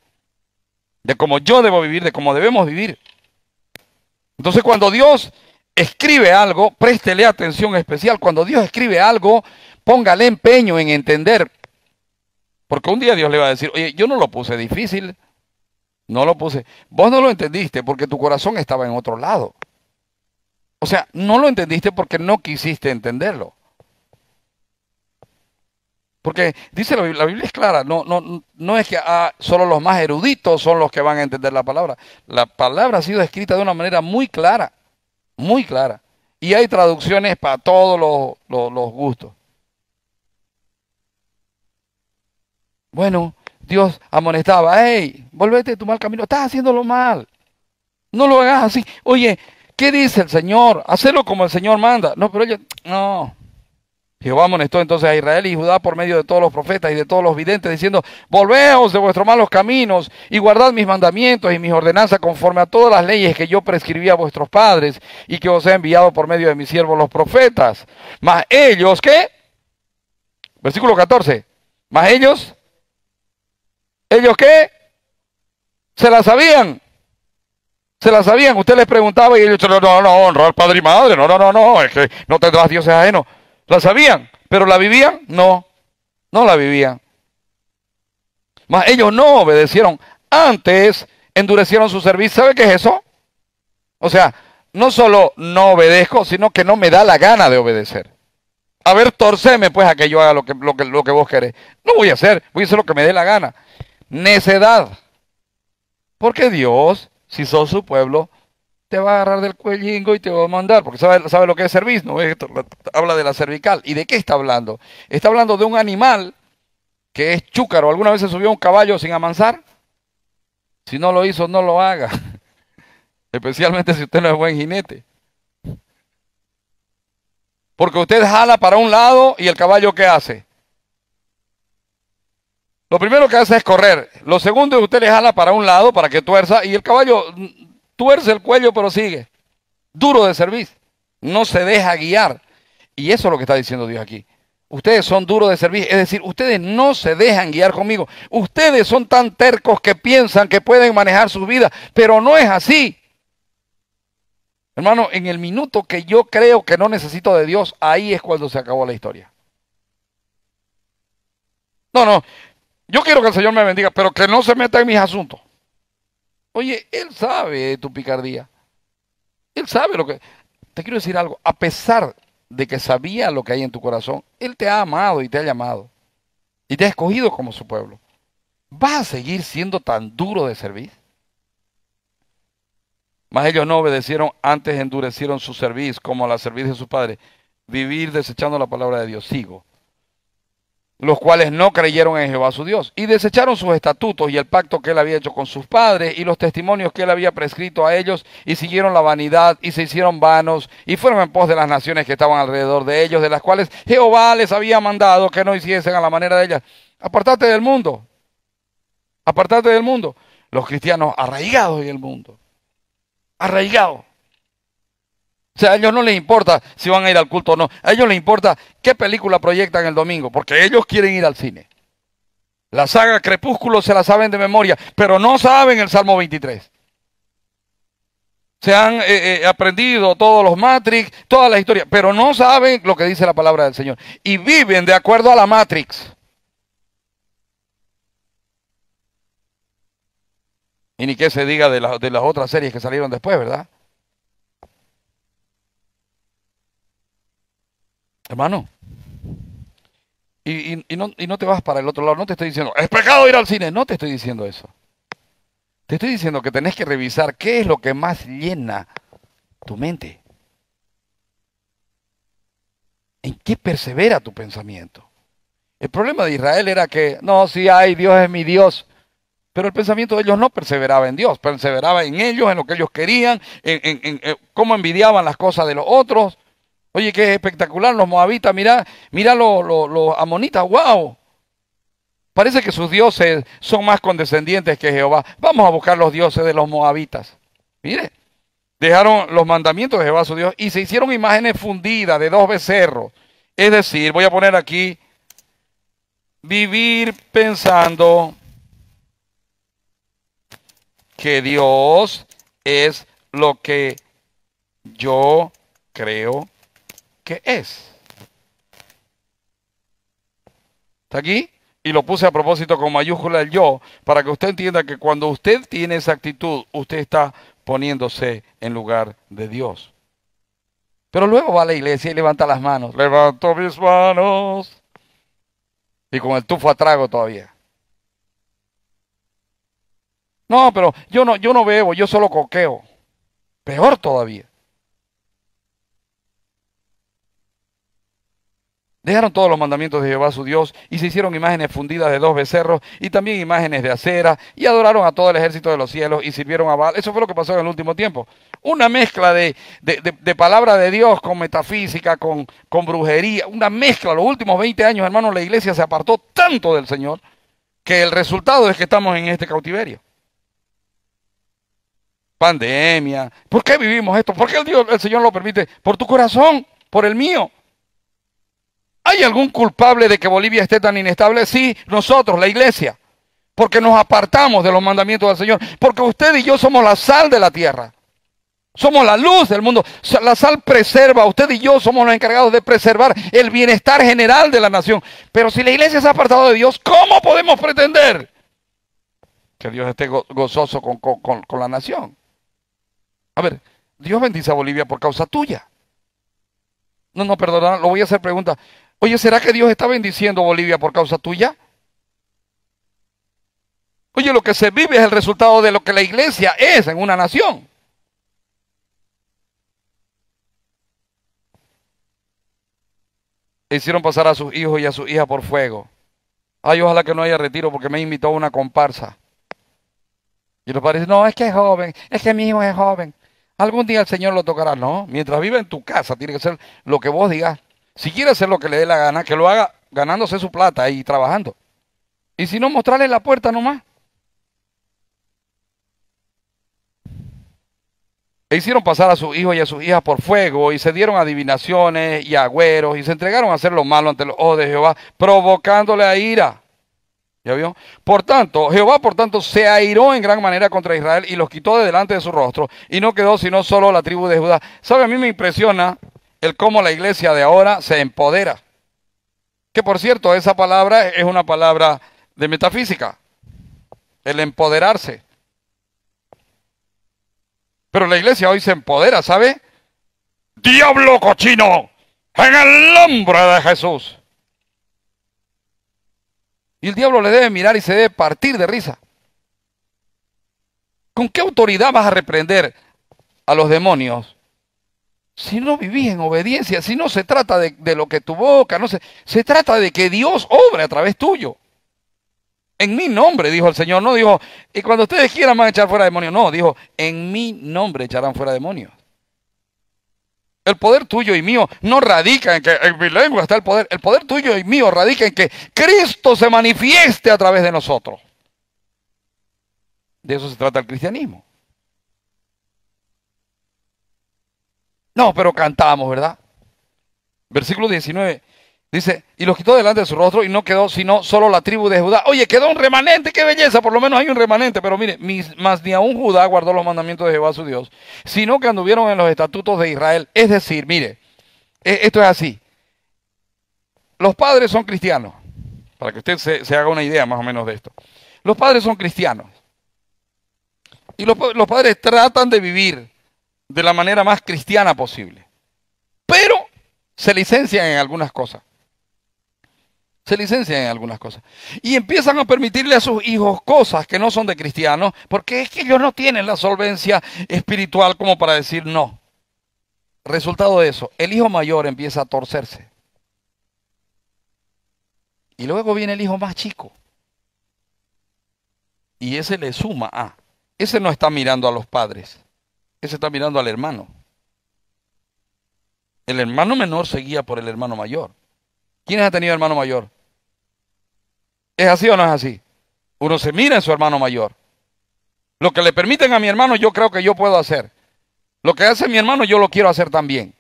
de cómo yo debo vivir, de cómo debemos vivir. Entonces cuando Dios escribe algo, préstele atención especial, cuando Dios escribe algo, Póngale empeño en entender. Porque un día Dios le va a decir, oye, yo no lo puse difícil. No lo puse. Vos no lo entendiste porque tu corazón estaba en otro lado. O sea, no lo entendiste porque no quisiste entenderlo. Porque dice la Biblia, la Biblia es clara, no, es que ah, solo los más eruditos son los que van a entender la palabra. La palabra ha sido escrita de una manera muy clara, muy clara. Y hay traducciones para todos los gustos. Bueno, Dios amonestaba, hey, volvete de tu mal camino, estás haciéndolo mal. No lo hagas así. Oye, ¿qué dice el Señor? Hacelo como el Señor manda. No, pero ella, no. Jehová amonestó entonces a Israel y Judá por medio de todos los profetas y de todos los videntes, diciendo, volveos de vuestros malos caminos y guardad mis mandamientos y mis ordenanzas conforme a todas las leyes que yo prescribí a vuestros padres y que os he enviado por medio de mis siervos los profetas. Más ellos, ¿qué? Versículo 14. Más ellos ¿Ellos qué? Se la sabían. Se la sabían. Usted les preguntaba y ellos no, no, no, honrar padre y madre. No, no, no, no. Es que no tendrás dioses ajenos. La sabían, pero la vivían. No, no la vivían. Más ellos no obedecieron. Antes endurecieron su servicio. ¿Sabe qué es eso? O sea, no solo no obedezco, sino que no me da la gana de obedecer. A ver, torceme pues a que yo haga lo que, lo que, lo que vos querés. No voy a hacer, voy a hacer lo que me dé la gana necedad. Porque Dios, si sos su pueblo, te va a agarrar del cuellingo y te va a mandar, porque sabe, lo que es cerviz, habla de la cervical. ¿Y de qué está hablando? Está hablando de un animal que es chúcaro. ¿Alguna vez se subió un caballo sin amansar? Si no lo hizo, no lo haga. *laughs* Especialmente si usted no es buen jinete. Porque usted jala para un lado y el caballo ¿qué hace? Lo primero que hace es correr. Lo segundo es usted le jala para un lado para que tuerza y el caballo mm, tuerce el cuello pero sigue. Duro de servicio. No se deja guiar. Y eso es lo que está diciendo Dios aquí. Ustedes son duros de servicio. Es decir, ustedes no se dejan guiar conmigo. Ustedes son tan tercos que piensan que pueden manejar su vida, pero no es así. Hermano, en el minuto que yo creo que no necesito de Dios, ahí es cuando se acabó la historia. No, no, yo quiero que el Señor me bendiga, pero que no se meta en mis asuntos. Oye, Él sabe tu picardía. Él sabe lo que... Te quiero decir algo. A pesar de que sabía lo que hay en tu corazón, Él te ha amado y te ha llamado. Y te ha escogido como su pueblo. ¿Vas a seguir siendo tan duro de servir? Mas ellos no obedecieron, antes endurecieron su servicio como la servir de sus padres. Vivir desechando la palabra de Dios. Sigo los cuales no creyeron en Jehová su Dios, y desecharon sus estatutos y el pacto que él había hecho con sus padres y los testimonios que él había prescrito a ellos, y siguieron la vanidad y se hicieron vanos, y fueron en pos de las naciones que estaban alrededor de ellos, de las cuales Jehová les había mandado que no hiciesen a la manera de ellas. Apartate del mundo, apartate del mundo. Los cristianos arraigados en el mundo, arraigados. O sea, a ellos no les importa si van a ir al culto o no. A ellos les importa qué película proyectan el domingo, porque ellos quieren ir al cine. La saga Crepúsculo se la saben de memoria, pero no saben el Salmo 23. Se han eh, eh, aprendido todos los Matrix, toda la historia, pero no saben lo que dice la palabra del Señor. Y viven de acuerdo a la Matrix. Y ni qué se diga de las otras series que salieron después, ¿verdad? Hermano, y, no, y, no, te vas para el otro lado. No te estoy diciendo, es pecado ir al cine. No te estoy diciendo eso. Te estoy diciendo que tenés que revisar qué es lo que más llena tu mente. ¿En qué persevera tu pensamiento? El problema de Israel era que, no, sí, hay, Dios es mi Dios. Pero el pensamiento de ellos no perseveraba en Dios, perseveraba en ellos, en lo que ellos querían, en cómo envidiaban las cosas de los otros, Oye, qué espectacular, los moabitas, mira, mira los, amonitas, wow. Parece que sus dioses son más condescendientes que Jehová. Vamos a buscar los dioses de los moabitas. Mire, dejaron los mandamientos de Jehová su Dios y se hicieron imágenes fundidas de dos becerros. Es decir, voy a poner aquí, vivir pensando que Dios es lo que yo creo que es. ¿Está aquí? Y lo puse a propósito con mayúscula el yo, para que usted entienda que cuando usted tiene esa actitud, usted está poniéndose en lugar de Dios. Pero luego va a la iglesia y levanta las manos. Levanto mis manos. Y con el tufo a trago todavía. No, pero yo no, yo no bebo, yo solo coqueo. Peor todavía. Dejaron todos los mandamientos de Jehová su Dios y se hicieron imágenes fundidas de dos becerros y también imágenes de acera y adoraron a todo el ejército de los cielos y sirvieron a Baal. Eso fue lo que pasó en el último tiempo. Una mezcla de, de, de, palabra de Dios con metafísica, con, con brujería, una mezcla. Los últimos 20 años, hermanos, la iglesia se apartó tanto del Señor que el resultado es que estamos en este cautiverio. Pandemia. ¿Por qué vivimos esto? ¿Por qué el, Dios, el Señor lo permite? Por tu corazón, por el mío. ¿Hay algún culpable de que Bolivia esté tan inestable? Sí, nosotros, la iglesia, porque nos apartamos de los mandamientos del Señor, porque usted y yo somos la sal de la tierra. Somos la luz del mundo. La sal preserva. Usted y yo somos los encargados de preservar el bienestar general de la nación. Pero si la iglesia se ha apartado de Dios, ¿cómo podemos pretender que Dios esté gozoso con, la nación? A ver, Dios bendice a Bolivia por causa tuya. No, no, perdona, lo voy a hacer pregunta. Oye, ¿será que Dios está bendiciendo Bolivia por causa tuya? Oye, lo que se vive es el resultado de lo que la iglesia es en una nación. Hicieron pasar a sus hijos y a sus hijas por fuego. Ay, ojalá que no haya retiro porque me invitó a una comparsa. Y los padres dicen, no, es que es joven, es que mi hijo es joven. Algún día el Señor lo tocará. No, mientras viva en tu casa, tiene que ser lo que vos digas. Si quiere hacer lo que le dé la gana, que lo haga ganándose su plata y trabajando. Y si no, mostrarle la puerta nomás. E hicieron pasar a sus hijos y a sus hijas por fuego y se dieron adivinaciones y agüeros y se entregaron a hacer lo malo ante los ojos de Jehová, provocándole a ira. ¿Ya vio? Por tanto, Jehová, por tanto, se airó en gran manera contra Israel y los quitó de delante de su rostro y no quedó sino solo la tribu de Judá. ¿Sabe? A mí me impresiona el cómo la iglesia de ahora se empodera. Que por cierto, esa palabra es una palabra de metafísica, el empoderarse. Pero la iglesia hoy se empodera, ¿sabe? Diablo cochino, en el nombre de Jesús. Y el diablo le debe mirar y se debe partir de risa. ¿Con qué autoridad vas a reprender a los demonios si no vivís en obediencia, si no se trata de, lo que tu boca, no se, se trata de que Dios obre a través tuyo. En mi nombre, dijo el Señor, no dijo, y cuando ustedes quieran van a echar fuera demonios, no, dijo, en mi nombre echarán fuera demonios. El poder tuyo y mío no radica en que en mi lengua está el poder, el poder tuyo y mío radica en que Cristo se manifieste a través de nosotros. De eso se trata el cristianismo. No, pero cantamos, ¿verdad? Versículo 19. Dice, y los quitó delante de su rostro y no quedó sino solo la tribu de Judá. Oye, quedó un remanente, qué belleza, por lo menos hay un remanente, pero mire, más ni aún Judá guardó los mandamientos de Jehová su Dios, sino que anduvieron en los estatutos de Israel. Es decir, mire, e, esto es así. Los padres son cristianos, para que usted se, haga una idea más o menos de esto. Los padres son cristianos. Y los padres tratan de vivir de la manera más cristiana posible. Pero se licencian en algunas cosas. Se licencian en algunas cosas. Y empiezan a permitirle a sus hijos cosas que no son de cristianos, porque es que ellos no tienen la solvencia espiritual como para decir no. Resultado de eso, el hijo mayor empieza a torcerse. Y luego viene el hijo más chico. Y ese le suma a. Ese no está mirando a los padres. Ese está mirando al hermano. El hermano menor seguía por el hermano mayor. ¿Quién ha tenido hermano mayor? ¿Es así o no es así? Uno se mira en su hermano mayor. Lo que le permiten a mi hermano, yo creo que yo puedo hacer. Lo que hace mi hermano, yo lo quiero hacer también.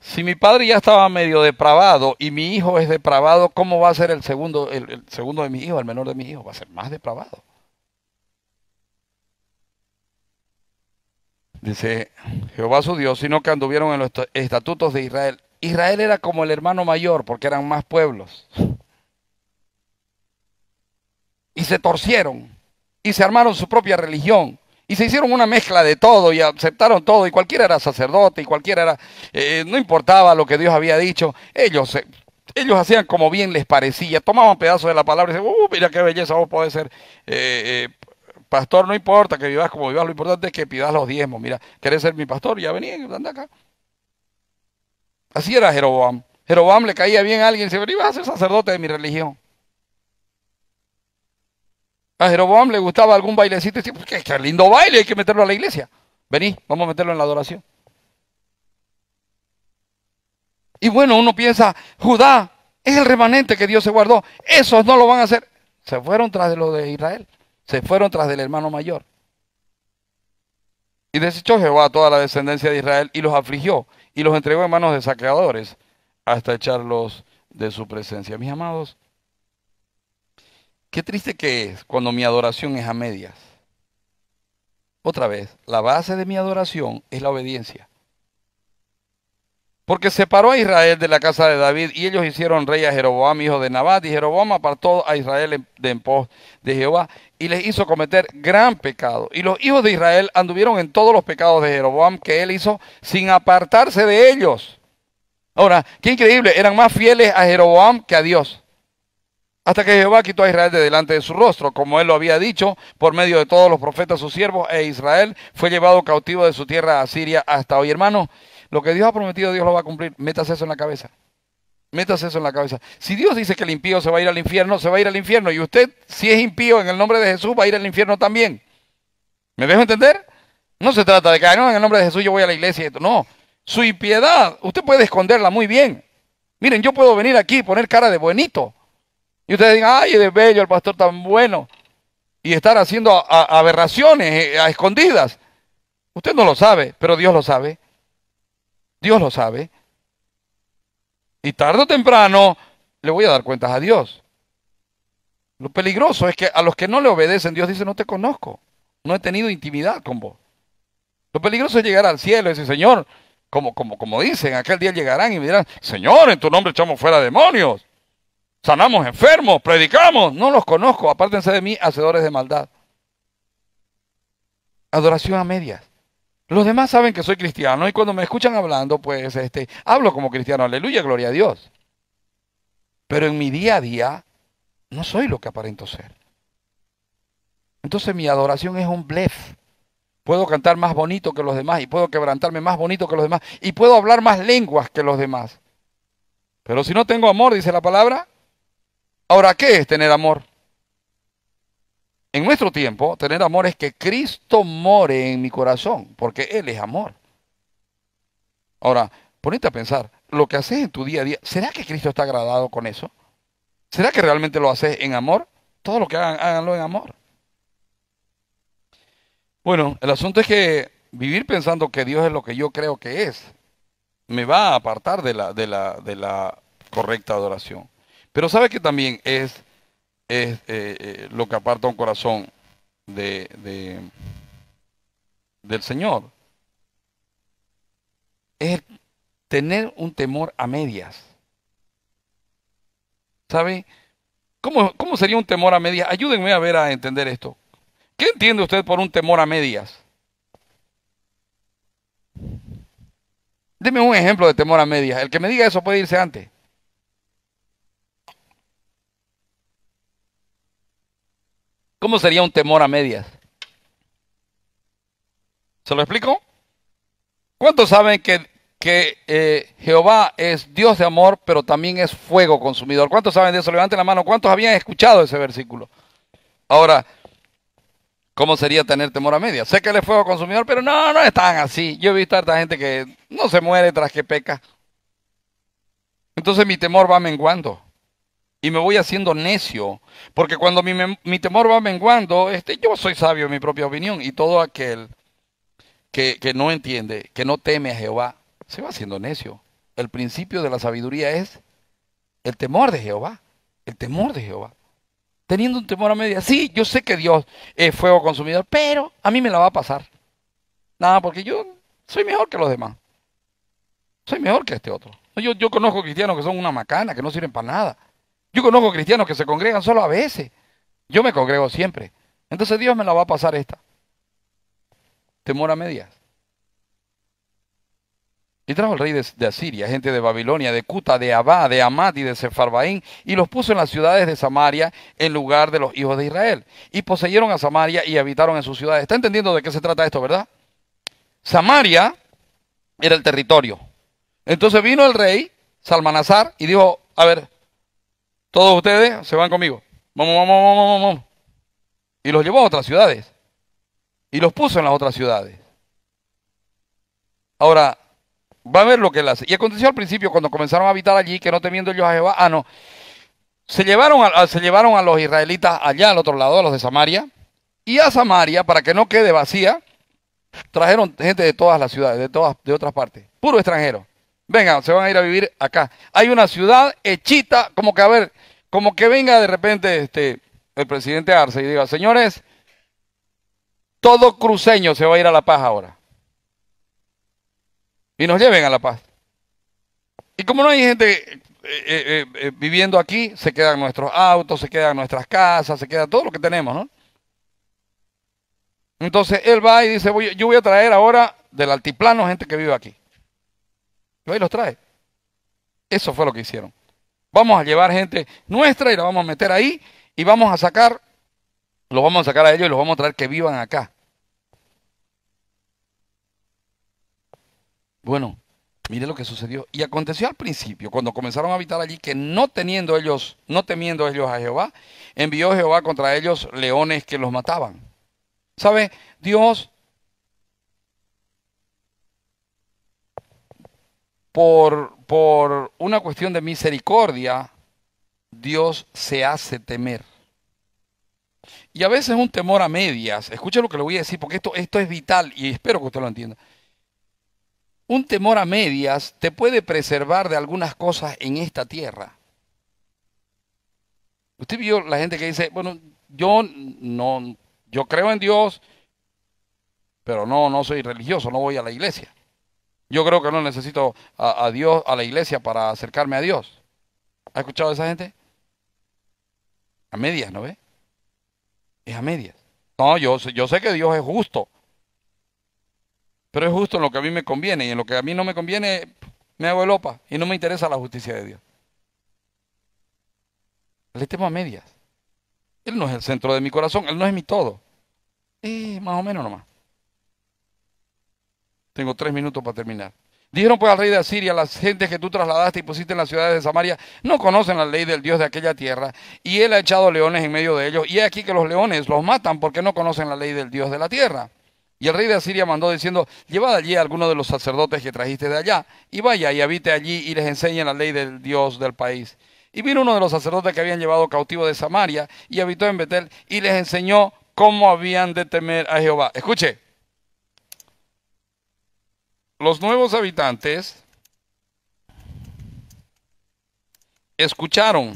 Si mi padre ya estaba medio depravado y mi hijo es depravado, ¿cómo va a ser el segundo, el, el segundo de mi hijo, el menor de mi hijo? Va a ser más depravado. Dice Jehová su Dios, sino que anduvieron en los estatutos de Israel. Israel era como el hermano mayor porque eran más pueblos. Y se torcieron y se armaron su propia religión y se hicieron una mezcla de todo y aceptaron todo y cualquiera era sacerdote y cualquiera era, eh, no importaba lo que Dios había dicho, ellos, ellos hacían como bien les parecía, tomaban pedazos de la palabra y decían, uh, mira qué belleza vos podés ser eh, eh, Pastor, no importa que vivas como vivas, lo importante es que pidas los diezmos. Mira, ¿quieres ser mi pastor? Ya vení, anda acá. Así era Jeroboam. Jeroboam le caía bien a alguien y se iba a ser sacerdote de mi religión. A Jeroboam le gustaba algún bailecito y dice, pues qué, lindo baile, hay que meterlo a la iglesia. Vení, vamos a meterlo en la adoración. Y bueno, uno piensa, Judá es el remanente que Dios se guardó. Esos no lo van a hacer. Se fueron tras de lo de Israel se fueron tras del hermano mayor. Y desechó Jehová a toda la descendencia de Israel y los afligió y los entregó en manos de saqueadores hasta echarlos de su presencia. Mis amados, qué triste que es cuando mi adoración es a medias. Otra vez, la base de mi adoración es la obediencia. Porque separó a Israel de la casa de David y ellos hicieron rey a Jeroboam, hijo de Nabat, y Jeroboam apartó a Israel de en pos de Jehová y les hizo cometer gran pecado. Y los hijos de Israel anduvieron en todos los pecados de Jeroboam que él hizo sin apartarse de ellos. Ahora, qué increíble, eran más fieles a Jeroboam que a Dios. Hasta que Jehová quitó a Israel de delante de su rostro, como él lo había dicho, por medio de todos los profetas sus siervos, e Israel fue llevado cautivo de su tierra a Siria hasta hoy, hermano. Lo que Dios ha prometido, Dios lo va a cumplir. Métase eso en la cabeza. Métase eso en la cabeza. Si Dios dice que el impío se va a ir al infierno, se va a ir al infierno. Y usted, si es impío en el nombre de Jesús, va a ir al infierno también. ¿Me dejo entender? No se trata de que, no, en el nombre de Jesús yo voy a la iglesia. Y esto. No, su impiedad, usted puede esconderla muy bien. Miren, yo puedo venir aquí y poner cara de buenito. Y ustedes digan, ay, es bello el pastor tan bueno. Y estar haciendo aberraciones eh, a escondidas. Usted no lo sabe, pero Dios lo sabe. Dios lo sabe. Y tarde o temprano le voy a dar cuentas a Dios. Lo peligroso es que a los que no le obedecen, Dios dice, no te conozco, no he tenido intimidad con vos. Lo peligroso es llegar al cielo y decir, Señor, como, como, como dicen, aquel día llegarán y me dirán, Señor, en tu nombre echamos fuera demonios, sanamos enfermos, predicamos. No los conozco, apártense de mí, hacedores de maldad. Adoración a medias. Los demás saben que soy cristiano y cuando me escuchan hablando, pues este, hablo como cristiano, aleluya, gloria a Dios. Pero en mi día a día no soy lo que aparento ser. Entonces mi adoración es un blef. Puedo cantar más bonito que los demás y puedo quebrantarme más bonito que los demás y puedo hablar más lenguas que los demás. Pero si no tengo amor, dice la palabra, ahora ¿qué es tener amor? en nuestro tiempo, tener amor es que Cristo more en mi corazón, porque Él es amor. Ahora, ponete a pensar, lo que haces en tu día a día, ¿será que Cristo está agradado con eso? ¿Será que realmente lo haces en amor? Todo lo que hagan, háganlo en amor. Bueno, el asunto es que vivir pensando que Dios es lo que yo creo que es, me va a apartar de la, de la, de la correcta adoración. Pero sabe que también es es eh, eh, lo que aparta un corazón de, del Señor. Es tener un temor a medias. ¿Sabe? ¿Cómo, ¿Cómo sería un temor a medias? Ayúdenme a ver a entender esto. ¿Qué entiende usted por un temor a medias? Deme un ejemplo de temor a medias. El que me diga eso puede irse antes. ¿Cómo sería un temor a medias? ¿Se lo explico? ¿Cuántos saben que, que eh, Jehová es Dios de amor, pero también es fuego consumidor? ¿Cuántos saben de eso? Levanten la mano. ¿Cuántos habían escuchado ese versículo? Ahora, ¿cómo sería tener temor a medias? Sé que él es fuego consumidor, pero no, no es tan así. Yo he visto a gente que no se muere tras que peca. Entonces mi temor va menguando y me voy haciendo necio, porque cuando mi, temor va menguando, este, yo soy sabio en mi propia opinión y todo aquel que, que no entiende, que no teme a Jehová, se va haciendo necio. El principio de la sabiduría es el temor de Jehová, el temor de Jehová. Teniendo un temor a media, sí, yo sé que Dios es fuego consumidor, pero a mí me la va a pasar. Nada, porque yo soy mejor que los demás. Soy mejor que este otro. Yo, yo conozco cristianos que son una macana, que no sirven para nada. Yo conozco cristianos que se congregan solo a veces. Yo me congrego siempre. Entonces Dios me la va a pasar esta. Temor a medias. Y trajo el rey de, Asiria, gente de Babilonia, de Cuta, de Abá, de Amat y de Sefarbaín, y los puso en las ciudades de Samaria en lugar de los hijos de Israel. Y poseyeron a Samaria y habitaron en sus ciudades. ¿Está entendiendo de qué se trata esto, verdad? Samaria era el territorio. Entonces vino el rey Salmanazar y dijo, a ver, todos ustedes se van conmigo. Vamos, vamos, vamos, vamos, vamos. Y los llevó a otras ciudades. Y los puso en las otras ciudades. Ahora, va a ver lo que él hace. Y aconteció al principio, cuando comenzaron a habitar allí, que no temiendo ellos a Jehová. Ah, no. Se llevaron a, se llevaron a los israelitas allá al otro lado, a los de Samaria. Y a Samaria, para que no quede vacía, trajeron gente de todas las ciudades, de, todas, de otras partes. Puro extranjero. Venga, se van a ir a vivir acá. Hay una ciudad hechita, como que a ver, como que venga de repente este, el presidente Arce y diga, señores, todo cruceño se va a ir a La Paz ahora. Y nos lleven a La Paz. Y como no hay gente eh, eh, eh, viviendo aquí, se quedan nuestros autos, se quedan nuestras casas, se queda todo lo que tenemos, ¿no? Entonces él va y dice, yo voy a traer ahora del altiplano gente que vive aquí. Y ahí los trae. Eso fue lo que hicieron. Vamos a llevar gente nuestra y la vamos a meter ahí y vamos a sacar, los vamos a sacar a ellos y los vamos a traer que vivan acá. Bueno, mire lo que sucedió. Y aconteció al principio, cuando comenzaron a habitar allí, que no teniendo ellos, no temiendo ellos a Jehová, envió Jehová contra ellos leones que los mataban. ¿Sabe? Dios por, por una cuestión de misericordia, Dios se hace temer. Y a veces un temor a medias, escucha lo que le voy a decir, porque esto, esto es vital y espero que usted lo entienda. Un temor a medias te puede preservar de algunas cosas en esta tierra. Usted vio la gente que dice, bueno, yo no, yo creo en Dios, pero no, no soy religioso, no voy a la iglesia. Yo creo que no necesito a, Dios, a la iglesia para acercarme a Dios. ¿Ha escuchado a esa gente? A medias, ¿no ve? Es a medias. No, yo, yo sé que Dios es justo. Pero es justo en lo que a mí me conviene. Y en lo que a mí no me conviene, me hago el opa. Y no me interesa la justicia de Dios. Le temo a medias. Él no es el centro de mi corazón. Él no es mi todo. Y más o menos nomás. Tengo tres minutos para terminar. Dijeron pues al rey de Asiria, las gentes que tú trasladaste y pusiste en las ciudades de Samaria no conocen la ley del Dios de aquella tierra, y él ha echado leones en medio de ellos, y es aquí que los leones los matan porque no conocen la ley del Dios de la tierra. Y el rey de Asiria mandó diciendo, llevad allí a alguno de los sacerdotes que trajiste de allá, y vaya y habite allí y les enseñe la ley del Dios del país. Y vino uno de los sacerdotes que habían llevado cautivo de Samaria, y habitó en Betel, y les enseñó cómo habían de temer a Jehová. Escuche, los nuevos habitantes escucharon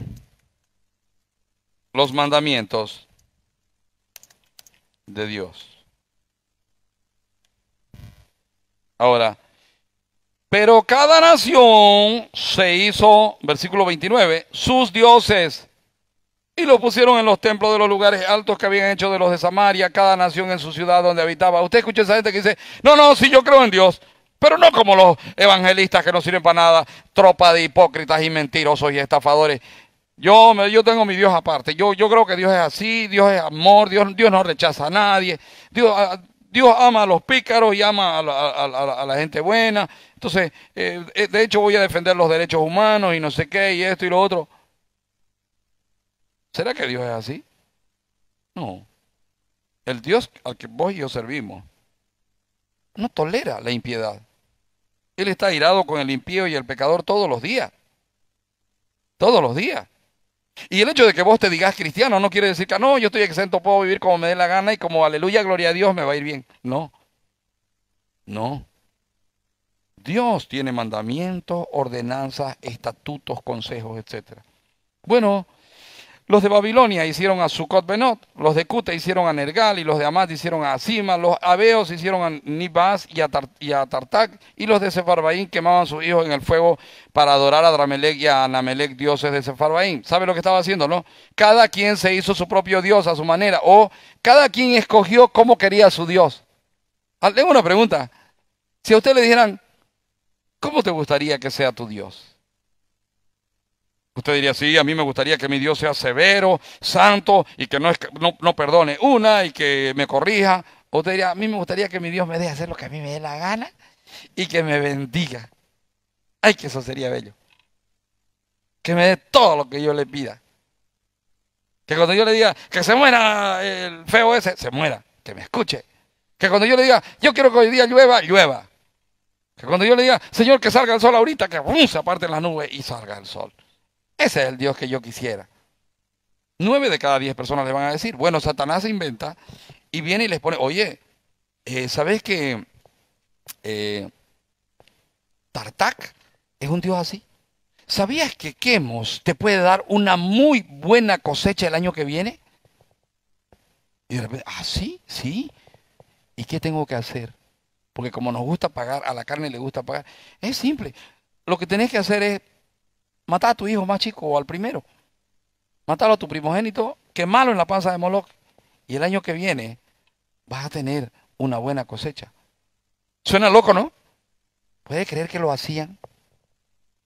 los mandamientos de Dios. Ahora, pero cada nación se hizo, versículo 29, sus dioses y lo pusieron en los templos de los lugares altos que habían hecho de los de Samaria, cada nación en su ciudad donde habitaba. Usted escucha esa gente que dice, no, no, si yo creo en Dios, pero no como los evangelistas que no sirven para nada, tropa de hipócritas y mentirosos y estafadores. Yo, yo tengo mi Dios aparte. Yo, yo creo que Dios es así, Dios es amor, Dios, Dios no rechaza a nadie. Dios, ah, Dios ama a los pícaros y ama a la, gente buena. Entonces, eh, eh, de hecho voy a defender los derechos humanos y no sé qué, y esto y lo otro. ¿Será que Dios es así? No. El Dios al que vos y yo servimos no tolera la impiedad. Él está irado con el impío y el pecador todos los días. Todos los días. Y el hecho de que vos te digas cristiano no quiere decir que ah, no, yo estoy exento, puedo vivir como me dé la gana y como aleluya, gloria a Dios, me va a ir bien. No. No. Dios tiene mandamientos, ordenanzas, estatutos, consejos, etc. Bueno, los de Babilonia hicieron a Sucot Benot, los de Kuta hicieron a Nergal, y los de Amat hicieron a Asima, los Abeos hicieron a Nibas y a, Tartak y los de Sefarbaín quemaban sus hijos en el fuego para adorar a Dramelec y a Anamelec, dioses de Sefarbaín. ¿Sabe lo que estaba haciendo, no? Cada quien se hizo su propio dios a su manera, o cada quien escogió cómo quería su dios. Ah, tengo una pregunta. Si a usted le dijeran, ¿cómo te gustaría que sea tu dios? Usted diría, sí, a mí me gustaría que mi Dios sea severo, santo y que no, no, no perdone una y que me corrija. Usted diría, a mí me gustaría que mi Dios me dé hacer lo que a mí me dé la gana y que me bendiga. Ay, que eso sería bello. Que me dé todo lo que yo le pida. Que cuando yo le diga que se muera el feo ese, se muera. Que me escuche. Que cuando yo le diga, yo quiero que hoy día llueva, llueva. Que cuando yo le diga, Señor, que salga el sol ahorita, que se aparten las nubes y salga el sol. Ese es el Dios que yo quisiera. Nueve de cada diez personas le van a decir, bueno, Satanás se inventa y viene y les pone, oye, eh, ¿sabes que eh, Tartak es un Dios así? ¿Sabías que Quemos te puede dar una muy buena cosecha el año que viene? Y de repente, ah, sí, sí. ¿Y qué tengo que hacer? Porque como nos gusta pagar, a la carne le gusta pagar, es simple. Lo que tenés que hacer es Mata a tu hijo más chico o al primero. Mátalo a tu primogénito, quemalo en la panza de Moloch. Y el año que viene vas a tener una buena cosecha. Suena loco, ¿no? Puede creer que lo hacían.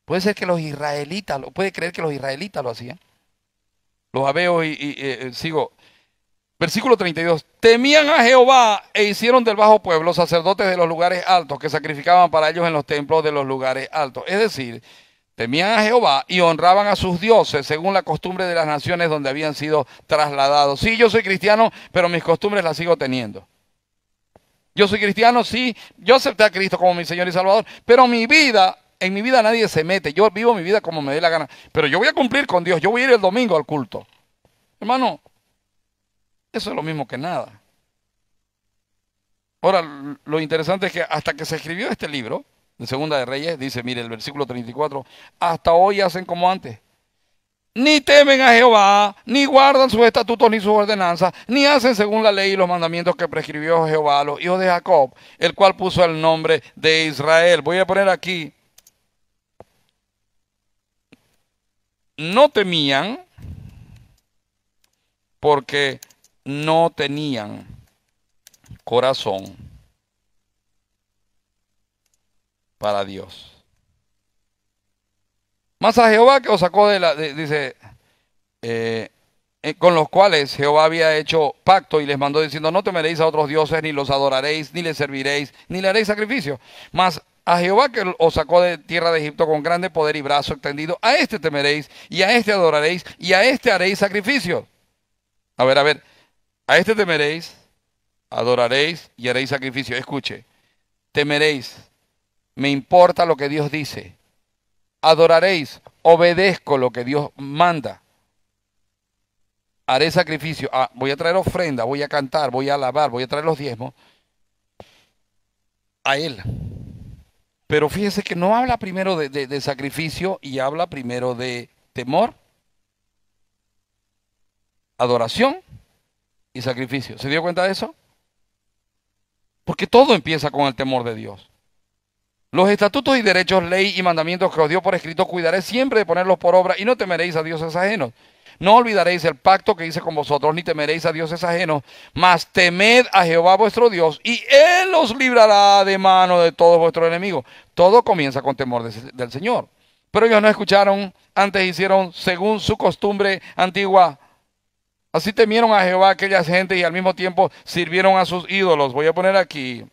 Puede ser que los israelitas, puede creer que los israelitas lo hacían. Los abeos y, eh, eh, sigo. Versículo 32. Temían a Jehová e hicieron del bajo pueblo sacerdotes de los lugares altos que sacrificaban para ellos en los templos de los lugares altos. Es decir, Temían a Jehová y honraban a sus dioses según la costumbre de las naciones donde habían sido trasladados. Sí, yo soy cristiano, pero mis costumbres las sigo teniendo. Yo soy cristiano, sí, yo acepté a Cristo como mi Señor y Salvador, pero mi vida, en mi vida nadie se mete. Yo vivo mi vida como me dé la gana, pero yo voy a cumplir con Dios, yo voy a ir el domingo al culto. Hermano, eso es lo mismo que nada. Ahora, lo interesante es que hasta que se escribió este libro, en Segunda de Reyes, dice, mire el versículo 34, hasta hoy hacen como antes. Ni temen a Jehová, ni guardan sus estatutos ni sus ordenanzas, ni hacen según la ley y los mandamientos que prescribió Jehová a los hijos de Jacob, el cual puso el nombre de Israel. Voy a poner aquí, no temían porque no tenían corazón para Dios. Más a Jehová que os sacó de la, dice, eh, eh, con los cuales Jehová había hecho pacto y les mandó diciendo, no temeréis a otros dioses, ni los adoraréis, ni les serviréis, ni le haréis sacrificio. Mas a Jehová que os sacó de tierra de Egipto con grande poder y brazo extendido, a este temeréis, y a este adoraréis, y a este haréis sacrificio. A ver, a ver, a este temeréis, adoraréis y haréis sacrificio. Escuche, temeréis, me importa lo que Dios dice. Adoraréis, obedezco lo que Dios manda. Haré sacrificio, ah, voy a traer ofrenda, voy a cantar, voy a alabar, voy a traer los diezmos a Él. Pero fíjese que no habla primero de sacrificio y habla primero de temor, adoración y sacrificio. ¿Se dio cuenta de eso? Porque todo empieza con el temor de Dios. Los estatutos y derechos, ley y mandamientos que os dio por escrito, cuidaré siempre de ponerlos por obra y no temeréis a dioses ajenos. No olvidaréis el pacto que hice con vosotros, ni temeréis a dioses ajenos, mas temed a Jehová vuestro Dios, y Él os librará de mano de todos vuestros enemigos. Todo comienza con temor del Señor. Pero ellos no escucharon, antes hicieron según su costumbre antigua. Así temieron a Jehová aquella gentes y al mismo tiempo sirvieron a sus ídolos. Voy a poner aquí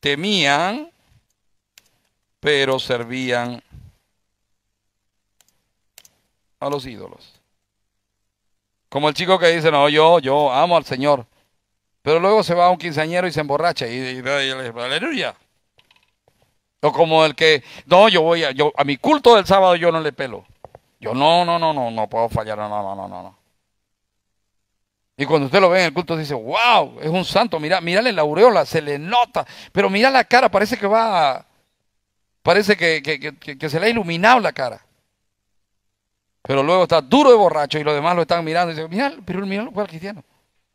temían, pero servían a los ídolos. Como el chico que dice, no, yo, yo amo al Señor. Pero luego se va a un quinceañero y se emborracha y, aleluya. O como el que, no, yo voy a, a mi culto del sábado yo no le pelo. Yo no, no, no, no, no puedo fallar, no, no, no, no, no. Y cuando usted lo ve en el culto, dice, wow, es un santo, mira, mirale la aureola, se le nota, pero mira la cara, parece que va, parece que, que, se le ha iluminado la cara. Pero luego está duro de borracho y los demás lo están mirando y dicen, mira, pero mira lo el cristiano.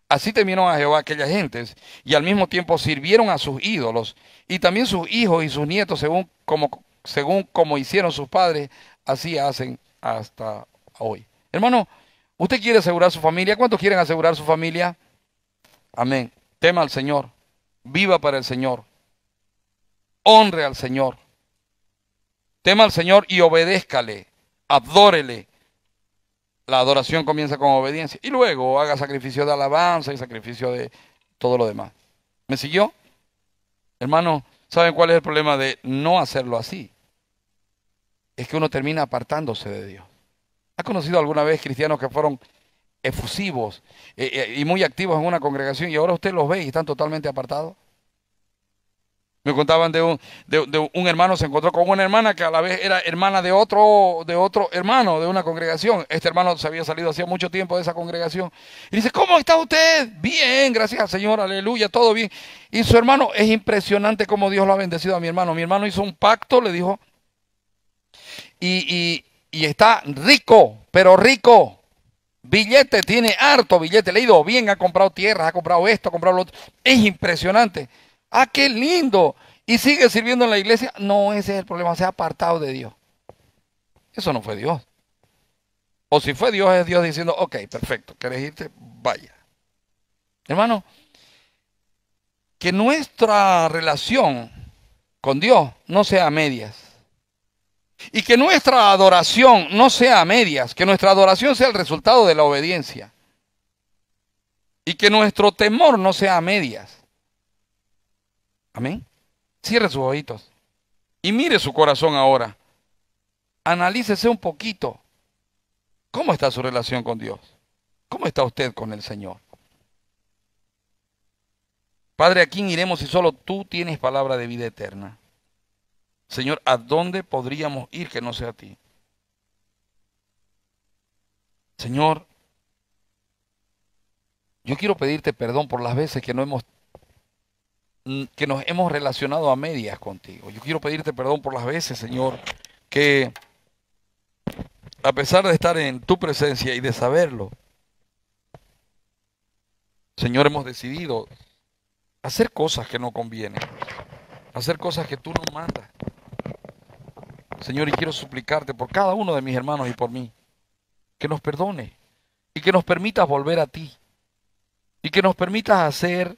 Así temieron a Jehová aquellas gentes y al mismo tiempo sirvieron a sus ídolos y también sus hijos y sus nietos según como, según como hicieron sus padres, así hacen hasta hoy. Hermano, ¿Usted quiere asegurar su familia? ¿Cuántos quieren asegurar su familia? Amén. Tema al Señor. Viva para el Señor. Honre al Señor. Tema al Señor y obedézcale. Adórele. La adoración comienza con obediencia. Y luego haga sacrificio de alabanza y sacrificio de todo lo demás. ¿Me siguió? Hermano, ¿saben cuál es el problema de no hacerlo así? Es que uno termina apartándose de Dios. ¿Ha conocido alguna vez cristianos que fueron efusivos eh, eh, y muy activos en una congregación y ahora usted los ve y están totalmente apartados? Me contaban de un, de, hermano, se encontró con una hermana que a la vez era hermana de otro, de otro hermano de una congregación. Este hermano se había salido hacía mucho tiempo de esa congregación. Y dice, ¿cómo está usted? Bien, gracias al Señor, aleluya, todo bien. Y su hermano, es impresionante cómo Dios lo ha bendecido a mi hermano. Mi hermano hizo un pacto, le dijo, y y está rico, pero rico. Billete, tiene harto billete. Le ha ido bien, ha comprado tierras, ha comprado esto, ha comprado lo otro. Es impresionante. ¡Ah, qué lindo! Y sigue sirviendo en la iglesia. No, ese es el problema, se ha apartado de Dios. Eso no fue Dios. O si fue Dios, es Dios diciendo, ok, perfecto, querés irte, vaya. Hermano, que nuestra relación con Dios no sea a medias. Y que nuestra adoración no sea a medias, que nuestra adoración sea el resultado de la obediencia. Y que nuestro temor no sea a medias. Amén. Cierre sus ojitos. Y mire su corazón ahora. Analícese un poquito. ¿Cómo está su relación con Dios? ¿Cómo está usted con el Señor? Padre, ¿a quién iremos si solo tú tienes palabra de vida eterna? Señor, ¿a dónde podríamos ir que no sea a ti? Señor, yo quiero pedirte perdón por las veces que no hemos mm, que nos hemos relacionado a medias contigo. Yo quiero pedirte perdón por las veces, Señor, que a pesar de estar en tu presencia y de saberlo, Señor, hemos decidido hacer cosas que no convienen, hacer cosas que tú no mandas. Señor, y quiero suplicarte por cada uno de mis hermanos y por mí, que nos perdone y que nos permitas volver a ti y que nos permitas hacer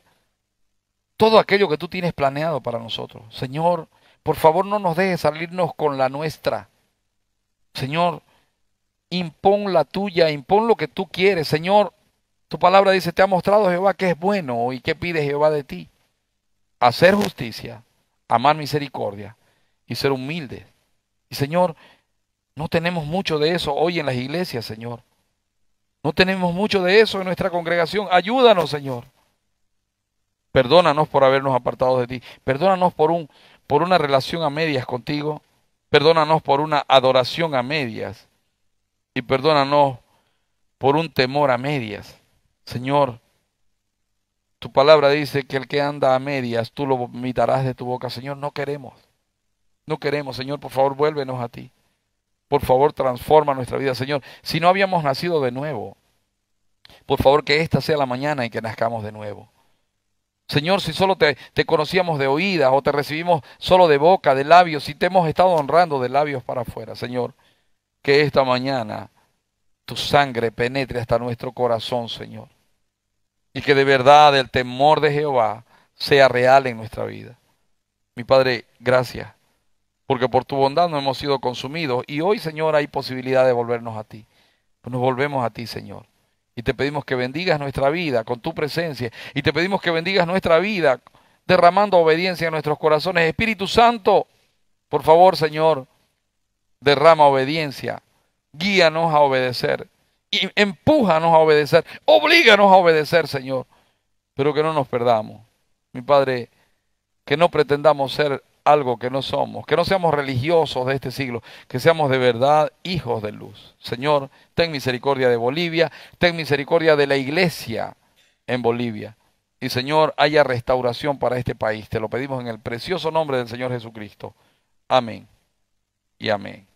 todo aquello que tú tienes planeado para nosotros. Señor, por favor no nos dejes salirnos con la nuestra. Señor, impón la tuya, impón lo que tú quieres. Señor, tu palabra dice, te ha mostrado Jehová que es bueno y qué pide Jehová de ti. Hacer justicia, amar misericordia y ser humildes y Señor, no tenemos mucho de eso hoy en las iglesias, Señor. No tenemos mucho de eso en nuestra congregación. Ayúdanos, Señor. Perdónanos por habernos apartado de ti. Perdónanos por, un, por una relación a medias contigo. Perdónanos por una adoración a medias. Y perdónanos por un temor a medias. Señor, tu palabra dice que el que anda a medias, tú lo vomitarás de tu boca. Señor, no queremos. No queremos, Señor, por favor, vuélvenos a ti. Por favor, transforma nuestra vida, Señor. Si no habíamos nacido de nuevo, por favor, que esta sea la mañana en que nazcamos de nuevo. Señor, si solo te, conocíamos de oídas o te recibimos solo de boca, de labios, si te hemos estado honrando de labios para afuera, Señor, que esta mañana tu sangre penetre hasta nuestro corazón, Señor. Y que de verdad el temor de Jehová sea real en nuestra vida. Mi Padre, gracias porque por tu bondad no hemos sido consumidos. Y hoy, Señor, hay posibilidad de volvernos a ti. Pues nos volvemos a ti, Señor. Y te pedimos que bendigas nuestra vida con tu presencia. Y te pedimos que bendigas nuestra vida derramando obediencia en nuestros corazones. Espíritu Santo, por favor, Señor, derrama obediencia. Guíanos a obedecer. Y empújanos a obedecer. Oblíganos a obedecer, Señor. Pero que no nos perdamos. Mi Padre, que no pretendamos ser algo que no somos, que no seamos religiosos de este siglo, que seamos de verdad hijos de luz. Señor, ten misericordia de Bolivia, ten misericordia de la iglesia en Bolivia. Y Señor, haya restauración para este país. Te lo pedimos en el precioso nombre del Señor Jesucristo. Amén y amén.